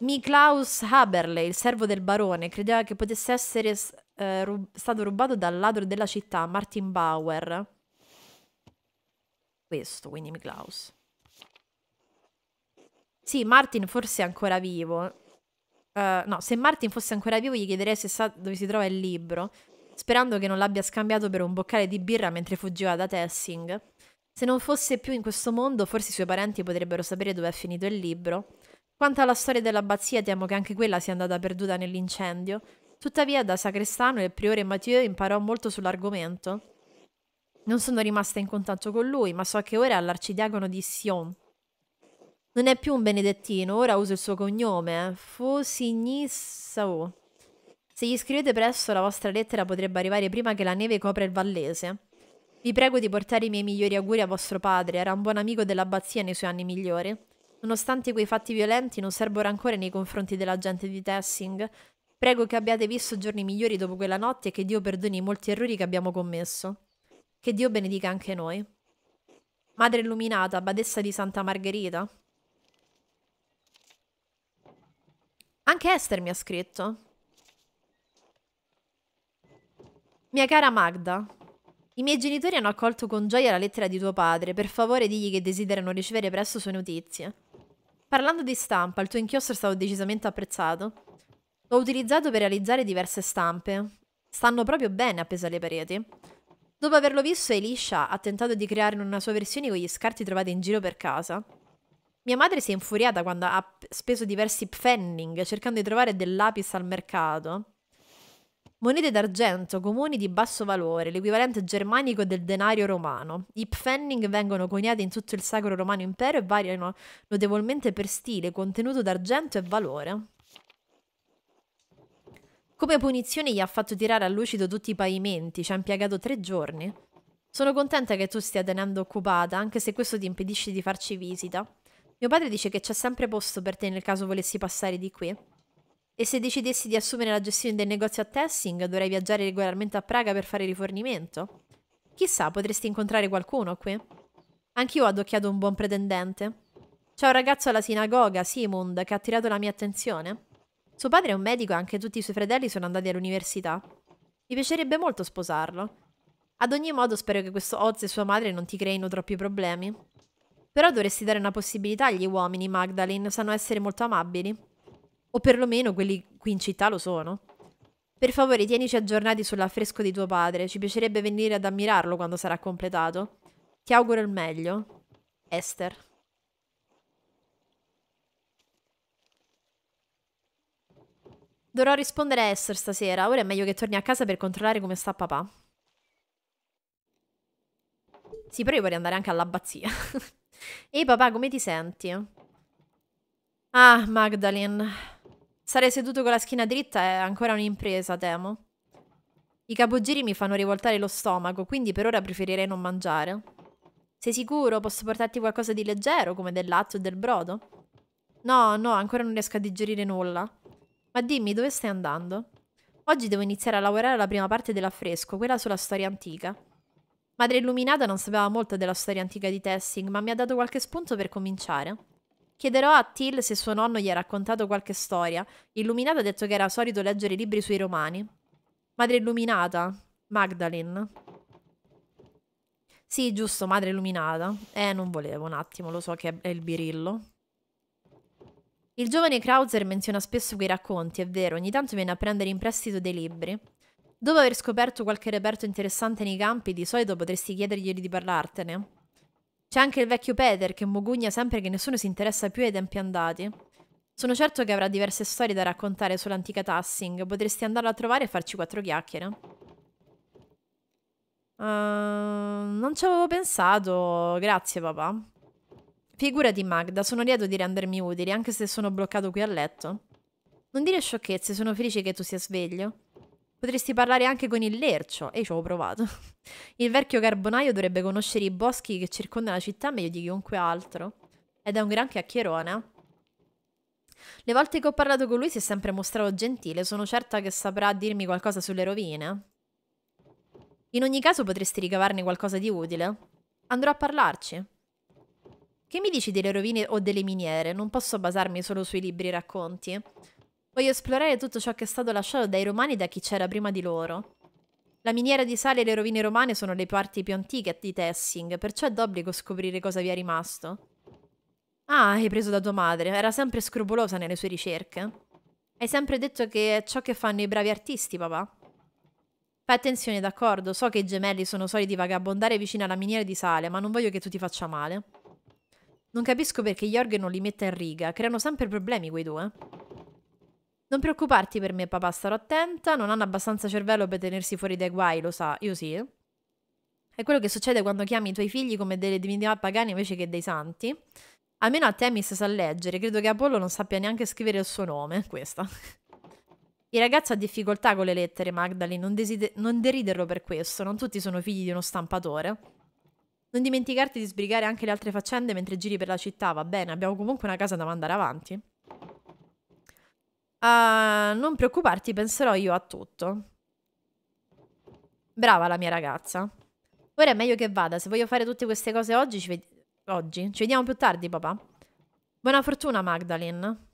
Miklaus Haberle, il servo del barone, credeva che potesse essere eh, rub stato rubato dal ladro della città, Martin Bauer. Questo, quindi Miklaus. Sì, Martin forse è ancora vivo. Uh, no, se Martin fosse ancora vivo gli chiederei se sa dove si trova il libro sperando che non l'abbia scambiato per un boccale di birra mentre fuggiva da Tessing. Se non fosse più in questo mondo, forse i suoi parenti potrebbero sapere dove è finito il libro. Quanto alla storia dell'abbazia, temo che anche quella sia andata perduta nell'incendio. Tuttavia, da sacrestano, il priore Mathieu imparò molto sull'argomento. Non sono rimasta in contatto con lui, ma so che ora è all'arcidiacono di Sion. Non è più un benedettino, ora uso il suo cognome, eh. Fosigny Sao. Se gli scrivete presto, la vostra lettera potrebbe arrivare prima che la neve copra il Vallese. Vi prego di portare i miei migliori auguri a vostro padre, era un buon amico dell'abbazia nei suoi anni migliori. Nonostante quei fatti violenti, non serbo rancore nei confronti della gente di Tessing. Prego che abbiate visto giorni migliori dopo quella notte e che Dio perdoni i molti errori che abbiamo commesso. Che Dio benedica anche noi. Madre illuminata, badessa di Santa Margherita. Anche Esther mi ha scritto. Mia cara Magda, i miei genitori hanno accolto con gioia la lettera di tuo padre. Per favore, digli che desiderano ricevere presto sue notizie. Parlando di stampa, il tuo inchiostro è stato decisamente apprezzato. L'ho utilizzato per realizzare diverse stampe. Stanno proprio bene appese alle pareti. Dopo averlo visto, Elisha ha tentato di creare una sua versione con gli scarti trovati in giro per casa. Mia madre si è infuriata quando ha speso diversi pfenning cercando di trovare del lapis al mercato monete d'argento, comuni di basso valore, l'equivalente germanico del denario romano. I pfennig vengono coniati in tutto il Sacro Romano Impero e variano notevolmente per stile, contenuto d'argento e valore. Come punizione gli ha fatto tirare a lucido tutti i pavimenti, ci ha impiegato tre giorni. Sono contenta che tu stia tenendo occupata, anche se questo ti impedisce di farci visita. Mio padre dice che c'è sempre posto per te nel caso volessi passare di qui. E se decidessi di assumere la gestione del negozio a Tessing, dovrei viaggiare regolarmente a Praga per fare rifornimento? Chissà, potresti incontrare qualcuno qui. Anch'io ho adocchiato un buon pretendente. C'è un ragazzo alla sinagoga, Simund, che ha attirato la mia attenzione. Suo padre è un medico e anche tutti i suoi fratelli sono andati all'università. Mi piacerebbe molto sposarlo. Ad ogni modo spero che questo Oz e sua madre non ti creino troppi problemi. Però dovresti dare una possibilità agli uomini, Magdalene, sanno essere molto amabili o perlomeno quelli qui in città lo sono. Per favore, tienici aggiornati sull'affresco di tuo padre, ci piacerebbe venire ad ammirarlo quando sarà completato. Ti auguro il meglio. Esther. Dovrò rispondere a Esther stasera, ora è meglio che torni a casa per controllare come sta papà. Sì, però io vorrei andare anche all'abbazia. Ehi papà, come ti senti? Ah, Magdalene. Stare seduto con la schiena dritta è ancora un'impresa, temo. I capogiri mi fanno rivoltare lo stomaco, quindi per ora preferirei non mangiare. Sei sicuro? Posso portarti qualcosa di leggero, come del latte o del brodo? No, no, ancora non riesco a digerire nulla. Ma dimmi, dove stai andando? Oggi devo iniziare a lavorare alla prima parte dell'affresco, quella sulla storia antica. Madre Illuminata non sapeva molto della storia antica di Tessing, ma mi ha dato qualche spunto per cominciare. Chiederò a Till se suo nonno gli ha raccontato qualche storia. Illuminata ha detto che era solito leggere libri sui romani. Madre illuminata? Magdalene. Sì, giusto, madre illuminata. Eh, non volevo, un attimo, lo so che è il birillo. Il giovane Krauser menziona spesso quei racconti, è vero, ogni tanto viene a prendere in prestito dei libri. Dopo aver scoperto qualche reperto interessante nei campi, di solito potresti chiedergli di parlartene. C'è anche il vecchio Peter che mugugna sempre che nessuno si interessa più ai tempi andati. Sono certo che avrà diverse storie da raccontare sull'antica Tassing. Potresti andarlo a trovare e farci quattro chiacchiere. Uh, non ci avevo pensato. Grazie, papà. Figurati, Magda, sono lieto di rendermi utile, anche se sono bloccato qui a letto. Non dire sciocchezze, sono felice che tu sia sveglio. Potresti parlare anche con il Lercio, e ci ho provato. Il vecchio carbonaio dovrebbe conoscere i boschi che circondano la città meglio di chiunque altro. Ed è un gran chiacchierone. Le volte che ho parlato con lui si è sempre mostrato gentile, sono certa che saprà dirmi qualcosa sulle rovine. In ogni caso potresti ricavarne qualcosa di utile. Andrò a parlarci. Che mi dici delle rovine o delle miniere? Non posso basarmi solo sui libri racconti. Voglio esplorare tutto ciò che è stato lasciato dai romani da chi c'era prima di loro. La miniera di sale e le rovine romane sono le parti più antiche di Tessing, perciò è d'obbligo scoprire cosa vi è rimasto. Ah, hai preso da tua madre. Era sempre scrupolosa nelle sue ricerche. Hai sempre detto che è ciò che fanno i bravi artisti, papà. Fai attenzione, d'accordo? So che i gemelli sono soliti vagabondare vicino alla miniera di sale, ma non voglio che tu ti faccia male. Non capisco perché Jorg non li metta in riga. Creano sempre problemi quei due. Non preoccuparti per me, papà, starò attenta. Non hanno abbastanza cervello per tenersi fuori dai guai, lo sa, io sì. È quello che succede quando chiami i tuoi figli come delle divinità pagane invece che dei santi. Almeno a Temis sa leggere, credo che Apollo non sappia neanche scrivere il suo nome, questa. Il ragazzo ha difficoltà con le lettere, Magdalene, non, non deriderlo per questo, non tutti sono figli di uno stampatore. Non dimenticarti di sbrigare anche le altre faccende mentre giri per la città, va bene, abbiamo comunque una casa da mandare avanti. Uh, non preoccuparti, penserò io a tutto. Brava la mia ragazza. Ora è meglio che vada. Se voglio fare tutte queste cose oggi, ci, ved oggi. ci vediamo più tardi, papà. Buona fortuna, Magdalene.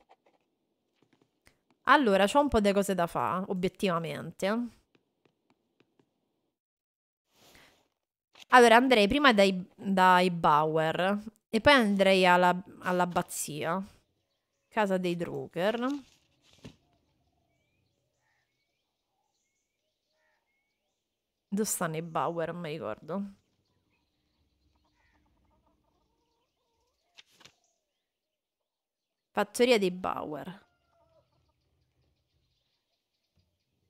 Allora, ho un po' di cose da fare, obiettivamente. Allora, andrei prima dai, dai Bauer e poi andrei all'abbazia, alla casa dei Drucker. Dove stanno i Bauer? Non mi ricordo. Fattoria dei Bauer.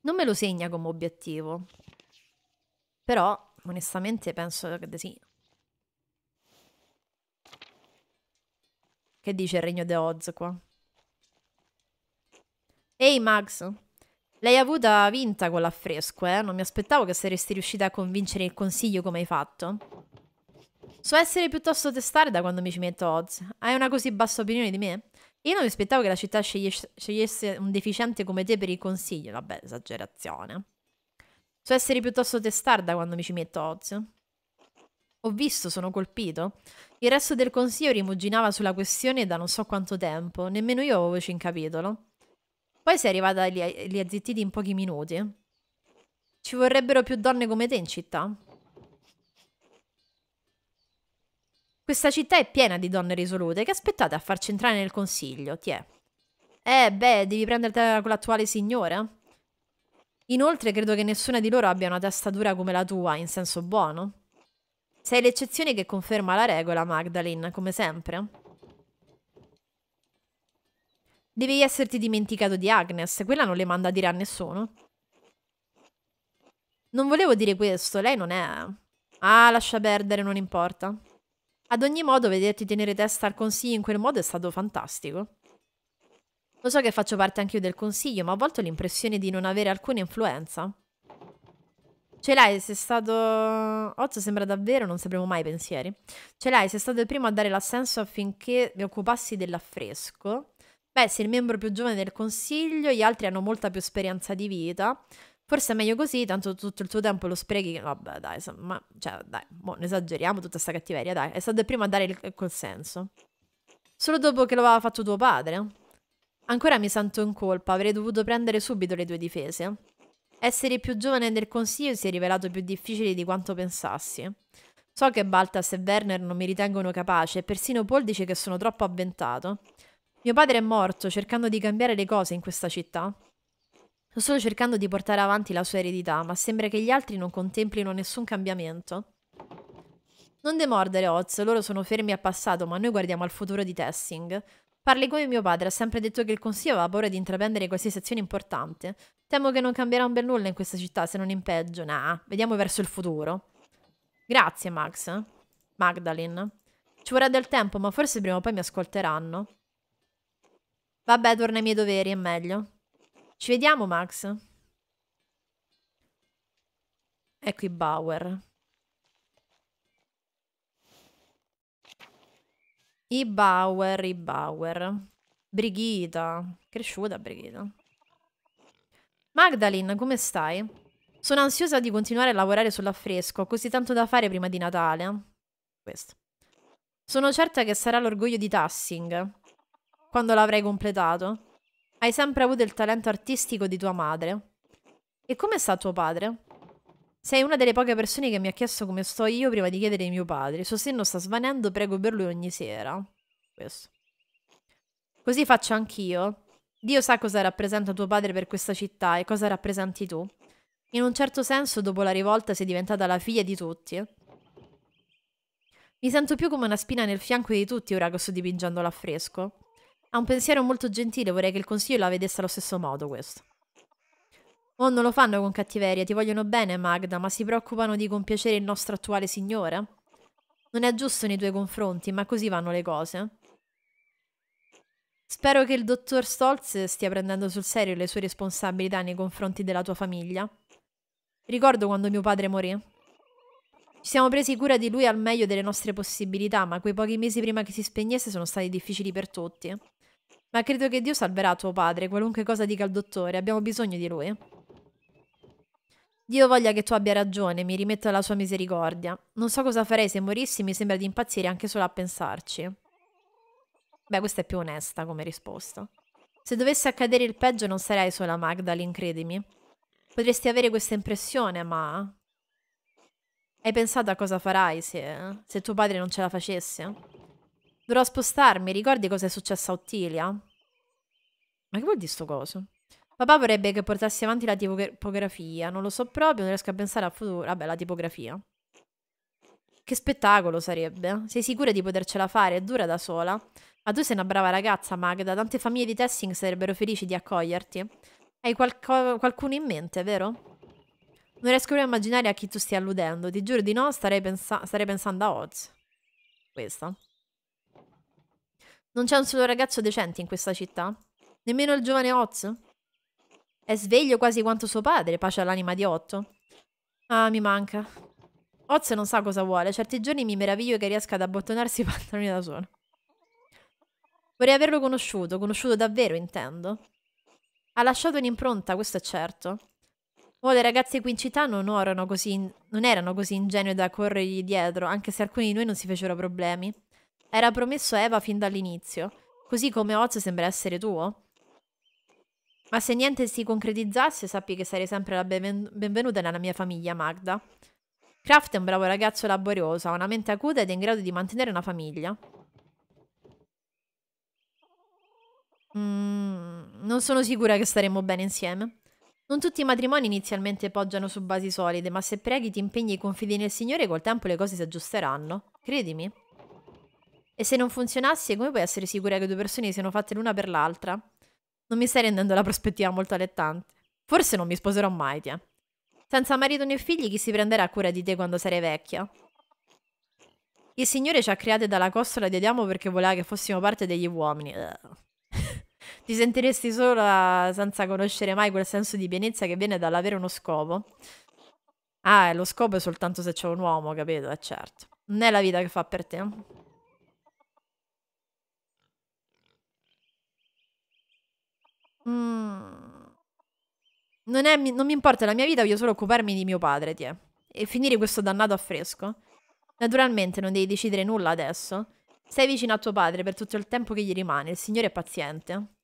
Non me lo segna come obiettivo. Però, onestamente, penso che sì. Che dice il regno di Oz qua? Ehi, Max! L'hai avuta vinta con l'affresco, eh? Non mi aspettavo che saresti riuscita a convincere il consiglio come hai fatto. So essere piuttosto testarda da quando mi ci metto Oz. Hai una così bassa opinione di me? Io non mi aspettavo che la città scegliesse, scegliesse un deficiente come te per il consiglio. Vabbè, esagerazione. So essere piuttosto testarda quando mi ci metto Oz. Ho visto, sono colpito. Il resto del consiglio rimuginava sulla questione da non so quanto tempo, nemmeno io avevo voce in capitolo. Poi sei arrivata lì, lì a zittiti in pochi minuti. Ci vorrebbero più donne come te in città? Questa città è piena di donne risolute. Che aspettate a farci entrare nel consiglio? Ti è. Eh, beh, devi prendertela con l'attuale signora? Inoltre, credo che nessuna di loro abbia una testa dura come la tua, in senso buono. Sei l'eccezione che conferma la regola, Magdalene, come sempre. Devi esserti dimenticato di Agnes, quella non le manda a dire a nessuno. Non volevo dire questo, lei non è... Ah, lascia perdere, non importa. Ad ogni modo, vederti tenere testa al consiglio in quel modo è stato fantastico. Lo so che faccio parte anche io del consiglio, ma a volte ho l'impressione di non avere alcuna influenza. Ce l'hai, sei stato... Ozzo sembra davvero, non sapremo mai pensieri. Ce l'hai, sei stato il primo a dare l'assenso affinché mi occupassi dell'affresco. Beh, sei il membro più giovane del consiglio, gli altri hanno molta più esperienza di vita. Forse è meglio così, tanto tutto il tuo tempo lo sprechi. Vabbè, dai, insomma, cioè, dai, boh, non esageriamo tutta questa cattiveria, dai. È stato il primo a dare il consenso. Solo dopo che lo aveva fatto tuo padre. Ancora mi sento in colpa, avrei dovuto prendere subito le tue difese. Essere il più giovane del consiglio si è rivelato più difficile di quanto pensassi. So che Baltas e Werner non mi ritengono capace e persino Paul dice che sono troppo avventato. Mio padre è morto cercando di cambiare le cose in questa città. Sto solo cercando di portare avanti la sua eredità, ma sembra che gli altri non contemplino nessun cambiamento. Non demordere, Oz, loro sono fermi al passato, ma noi guardiamo al futuro di Tessing. Parli come mio padre, ha sempre detto che il consiglio aveva paura di intraprendere qualsiasi azione importante. Temo che non cambierà un bel nulla in questa città, se non in peggio. Nah, vediamo verso il futuro. Grazie, Max. Magdalene. Ci vorrà del tempo, ma forse prima o poi mi ascolteranno. Vabbè, torna ai miei doveri, è meglio. Ci vediamo, Max. Ecco i Bauer. I Bauer, i Bauer. Brighida. Cresciuta Brighida. Magdalene, come stai? Sono ansiosa di continuare a lavorare sull'affresco, ho così tanto da fare prima di Natale. Questo. Sono certa che sarà l'orgoglio di Tassing quando l'avrai completato. Hai sempre avuto il talento artistico di tua madre. E come sta tuo padre? Sei una delle poche persone che mi ha chiesto come sto io prima di chiedere a mio padre. Il Suo senno sta svanendo, prego per lui ogni sera. Questo. Così faccio anch'io. Dio sa cosa rappresenta tuo padre per questa città e cosa rappresenti tu. In un certo senso, dopo la rivolta, sei diventata la figlia di tutti. Mi sento più come una spina nel fianco di tutti ora che sto dipingendo l'affresco. Ha un pensiero molto gentile, vorrei che il consiglio la vedesse allo stesso modo questo. Oh, non lo fanno con cattiveria, ti vogliono bene, Magda, ma si preoccupano di compiacere il nostro attuale signore? Non è giusto nei tuoi confronti, ma così vanno le cose. Spero che il dottor Stolz stia prendendo sul serio le sue responsabilità nei confronti della tua famiglia. Ricordo quando mio padre morì. Ci siamo presi cura di lui al meglio delle nostre possibilità, ma quei pochi mesi prima che si spegnesse sono stati difficili per tutti. Ma credo che Dio salverà tuo padre, qualunque cosa dica il dottore, abbiamo bisogno di lui. Dio voglia che tu abbia ragione, mi rimetto alla sua misericordia. Non so cosa farei se morissi, mi sembra di impazzire anche solo a pensarci. Beh, questa è più onesta come risposta. Se dovesse accadere il peggio non sarei sola Magdalene, credimi. Potresti avere questa impressione, ma... Hai pensato a cosa farai se, se tuo padre non ce la facesse? Dovrò spostarmi, ricordi cosa è successo a Ottilia? Ma che vuol dire sto coso? Papà vorrebbe che portassi avanti la tipografia, non lo so proprio, non riesco a pensare al futuro. Vabbè, la tipografia. Che spettacolo sarebbe. Eh? Sei sicura di potercela fare? È dura da sola. Ma tu sei una brava ragazza, Magda. Tante famiglie di Tessing sarebbero felici di accoglierti. Hai qualco, qualcuno in mente, vero? Non riesco più a immaginare a chi tu stia alludendo. Ti giuro di no, starei, pensa starei pensando a Oz. Questa. Non c'è un solo ragazzo decente in questa città? Nemmeno il giovane Oz? È sveglio quasi quanto suo padre, pace all'anima di Otto. Ah, mi manca. Oz non sa cosa vuole. Certi giorni mi meraviglio che riesca ad abbottonarsi i pantaloni da solo. Vorrei averlo conosciuto, conosciuto davvero, intendo. Ha lasciato un'impronta, questo è certo. Oh, le ragazze qui in città non, erano così, non erano così ingenue da corrergli dietro, anche se alcuni di noi non si fecero problemi. Era promesso a Eva fin dall'inizio, così come Oz sembra essere tuo. Ma se niente si concretizzasse, sappi che sarei sempre la benven benvenuta nella mia famiglia, Magda. Kraft è un bravo ragazzo laborioso, ha una mente acuta ed è in grado di mantenere una famiglia. Mm, non sono sicura che staremo bene insieme. Non tutti i matrimoni inizialmente poggiano su basi solide, ma se preghi ti impegni e confidi nel Signore, col tempo le cose si aggiusteranno. Credimi. E se non funzionasse, come puoi essere sicura che due persone siano fatte l'una per l'altra? Non mi stai rendendo la prospettiva molto allettante. Forse non mi sposerò mai, tia. Senza marito né figli, chi si prenderà cura di te quando sarai vecchia? Il Signore ci ha create dalla costola di Adamo perché voleva che fossimo parte degli uomini. Ti sentiresti sola senza conoscere mai quel senso di pienezza che viene dall'avere uno scopo? Ah, lo scopo è soltanto se c'è un uomo, capito? È certo. Non è la vita che fa per te. Mm. Non, è, non mi importa la mia vita, voglio solo occuparmi di mio padre, tie. E finire questo dannato affresco. Naturalmente non devi decidere nulla adesso. Sei vicino a tuo padre per tutto il tempo che gli rimane, il signore è paziente.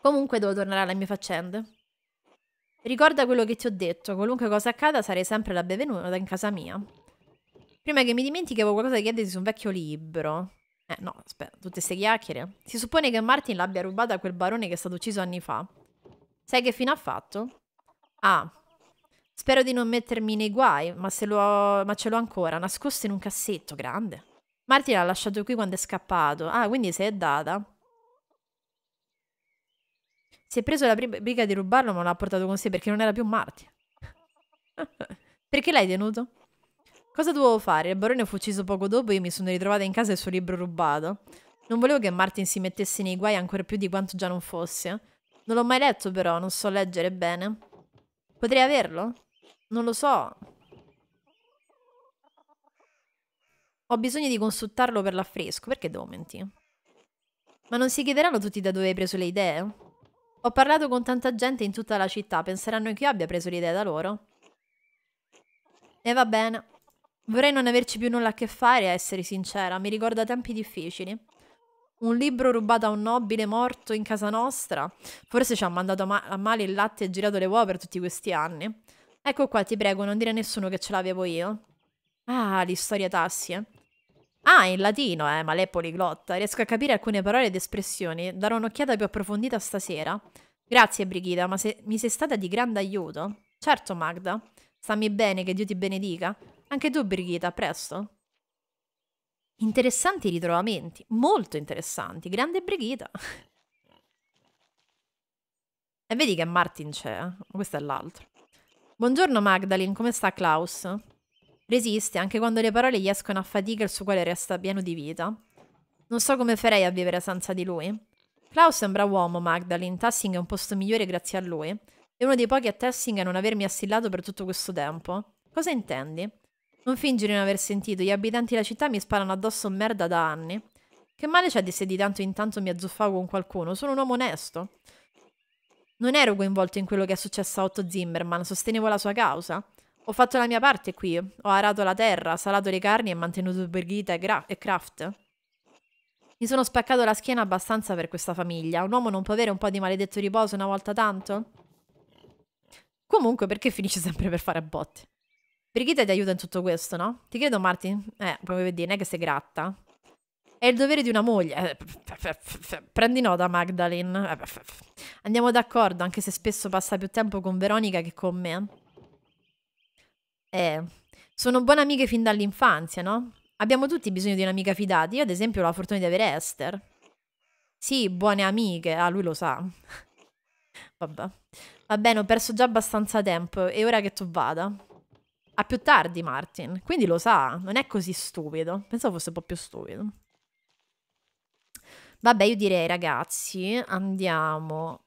Comunque devo tornare alle mie faccende. Ricorda quello che ti ho detto, qualunque cosa accada sarei sempre la benvenuta in casa mia. Prima che mi dimentichi avevo qualcosa da chiedersi su un vecchio libro. Eh no, aspetta, tutte queste chiacchiere. Si suppone che Martin l'abbia rubata a quel barone che è stato ucciso anni fa. Sai che fine ha fatto? Ah, spero di non mettermi nei guai, ma, se ho, ma ce l'ho ancora, nascosta in un cassetto grande. Martin l'ha lasciato qui quando è scappato. Ah, quindi se è data. Si è preso la briga di rubarlo, ma l'ha portato con sé perché non era più Martin. perché l'hai tenuto? Cosa dovevo fare? Il barone fu ucciso poco dopo e io mi sono ritrovata in casa il suo libro rubato. Non volevo che Martin si mettesse nei guai ancora più di quanto già non fosse. Non l'ho mai letto però, non so leggere bene. Potrei averlo? Non lo so. Ho bisogno di consultarlo per l'affresco, perché devo mentire? Ma non si chiederanno tutti da dove hai preso le idee? Ho parlato con tanta gente in tutta la città, penseranno che io abbia preso le idee da loro. E va bene. Vorrei non averci più nulla a che fare, a essere sincera, mi ricorda tempi difficili. Un libro rubato a un nobile morto in casa nostra? Forse ci ha mandato a, ma a male il latte e girato le uova per tutti questi anni. Ecco qua, ti prego, non dire a nessuno che ce l'avevo io. Ah, l'istoria tassie. Eh. Ah, in latino, eh, ma lei è poliglotta. Riesco a capire alcune parole ed espressioni. Darò un'occhiata più approfondita stasera. Grazie, Brigida, ma se mi sei stata di grande aiuto. Certo, Magda. Stammi bene, che Dio ti benedica. Anche tu, Brigitta, presto. Interessanti ritrovamenti, molto interessanti. Grande Brigitta. E vedi che Martin c'è, eh? questo è l'altro. Buongiorno Magdalene, come sta Klaus? Resiste anche quando le parole gli escono a fatica il suo cuore resta pieno di vita. Non so come farei a vivere senza di lui. Klaus è un bravo uomo, Magdalene. Tassing è un posto migliore grazie a lui. È uno dei pochi a Tassing a non avermi assillato per tutto questo tempo. Cosa intendi? Non fingere di non aver sentito, gli abitanti della città mi sparano addosso merda da anni. Che male c'è di se di tanto in tanto mi azzuffavo con qualcuno? Sono un uomo onesto. Non ero coinvolto in quello che è successo a Otto Zimmerman, sostenevo la sua causa. Ho fatto la mia parte qui, ho arato la terra, salato le carni e mantenuto Birgitta e, e Kraft. Mi sono spaccato la schiena abbastanza per questa famiglia. Un uomo non può avere un po' di maledetto riposo una volta tanto? Comunque, perché finisce sempre per fare a botte? Brigitte ti aiuta in tutto questo, no? Ti credo, Martin? Eh, proprio per dire, non è che sei gratta. È il dovere di una moglie. Eh, prendi nota, Magdalene. Eh, Andiamo d'accordo, anche se spesso passa più tempo con Veronica che con me. Eh, sono buone amiche fin dall'infanzia, no? Abbiamo tutti bisogno di un'amica fidata. Io, ad esempio, ho la fortuna di avere Esther. Sì, buone amiche. Ah, lui lo sa. Vabbè. Va bene, ho perso già abbastanza tempo. È ora che tu vada. A più tardi, Martin. Quindi lo sa, non è così stupido. Pensavo fosse un po' più stupido. Vabbè, io direi, ragazzi, andiamo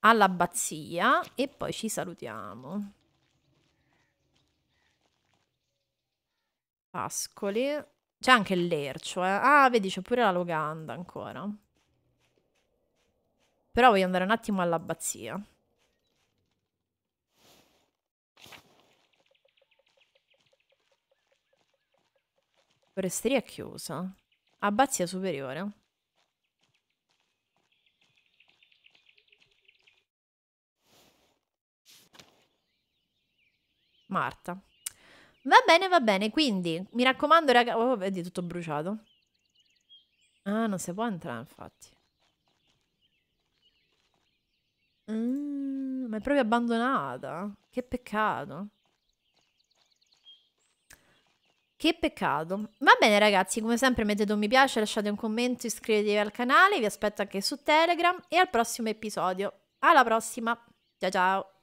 all'abbazia e poi ci salutiamo. Pascoli. C'è anche il lercio, eh. Ah, vedi, c'è pure la Loganda ancora. Però voglio andare un attimo all'abbazia. Foresteria chiusa. Abbazia superiore. Marta. Va bene, va bene, quindi mi raccomando raga... Oh, vedi, tutto bruciato. Ah, non si può entrare, infatti. Mm, ma è proprio abbandonata. Che peccato. Che peccato. Va bene ragazzi, come sempre mettete un mi piace, lasciate un commento, iscrivetevi al canale, vi aspetto anche su Telegram e al prossimo episodio. Alla prossima. Ciao ciao.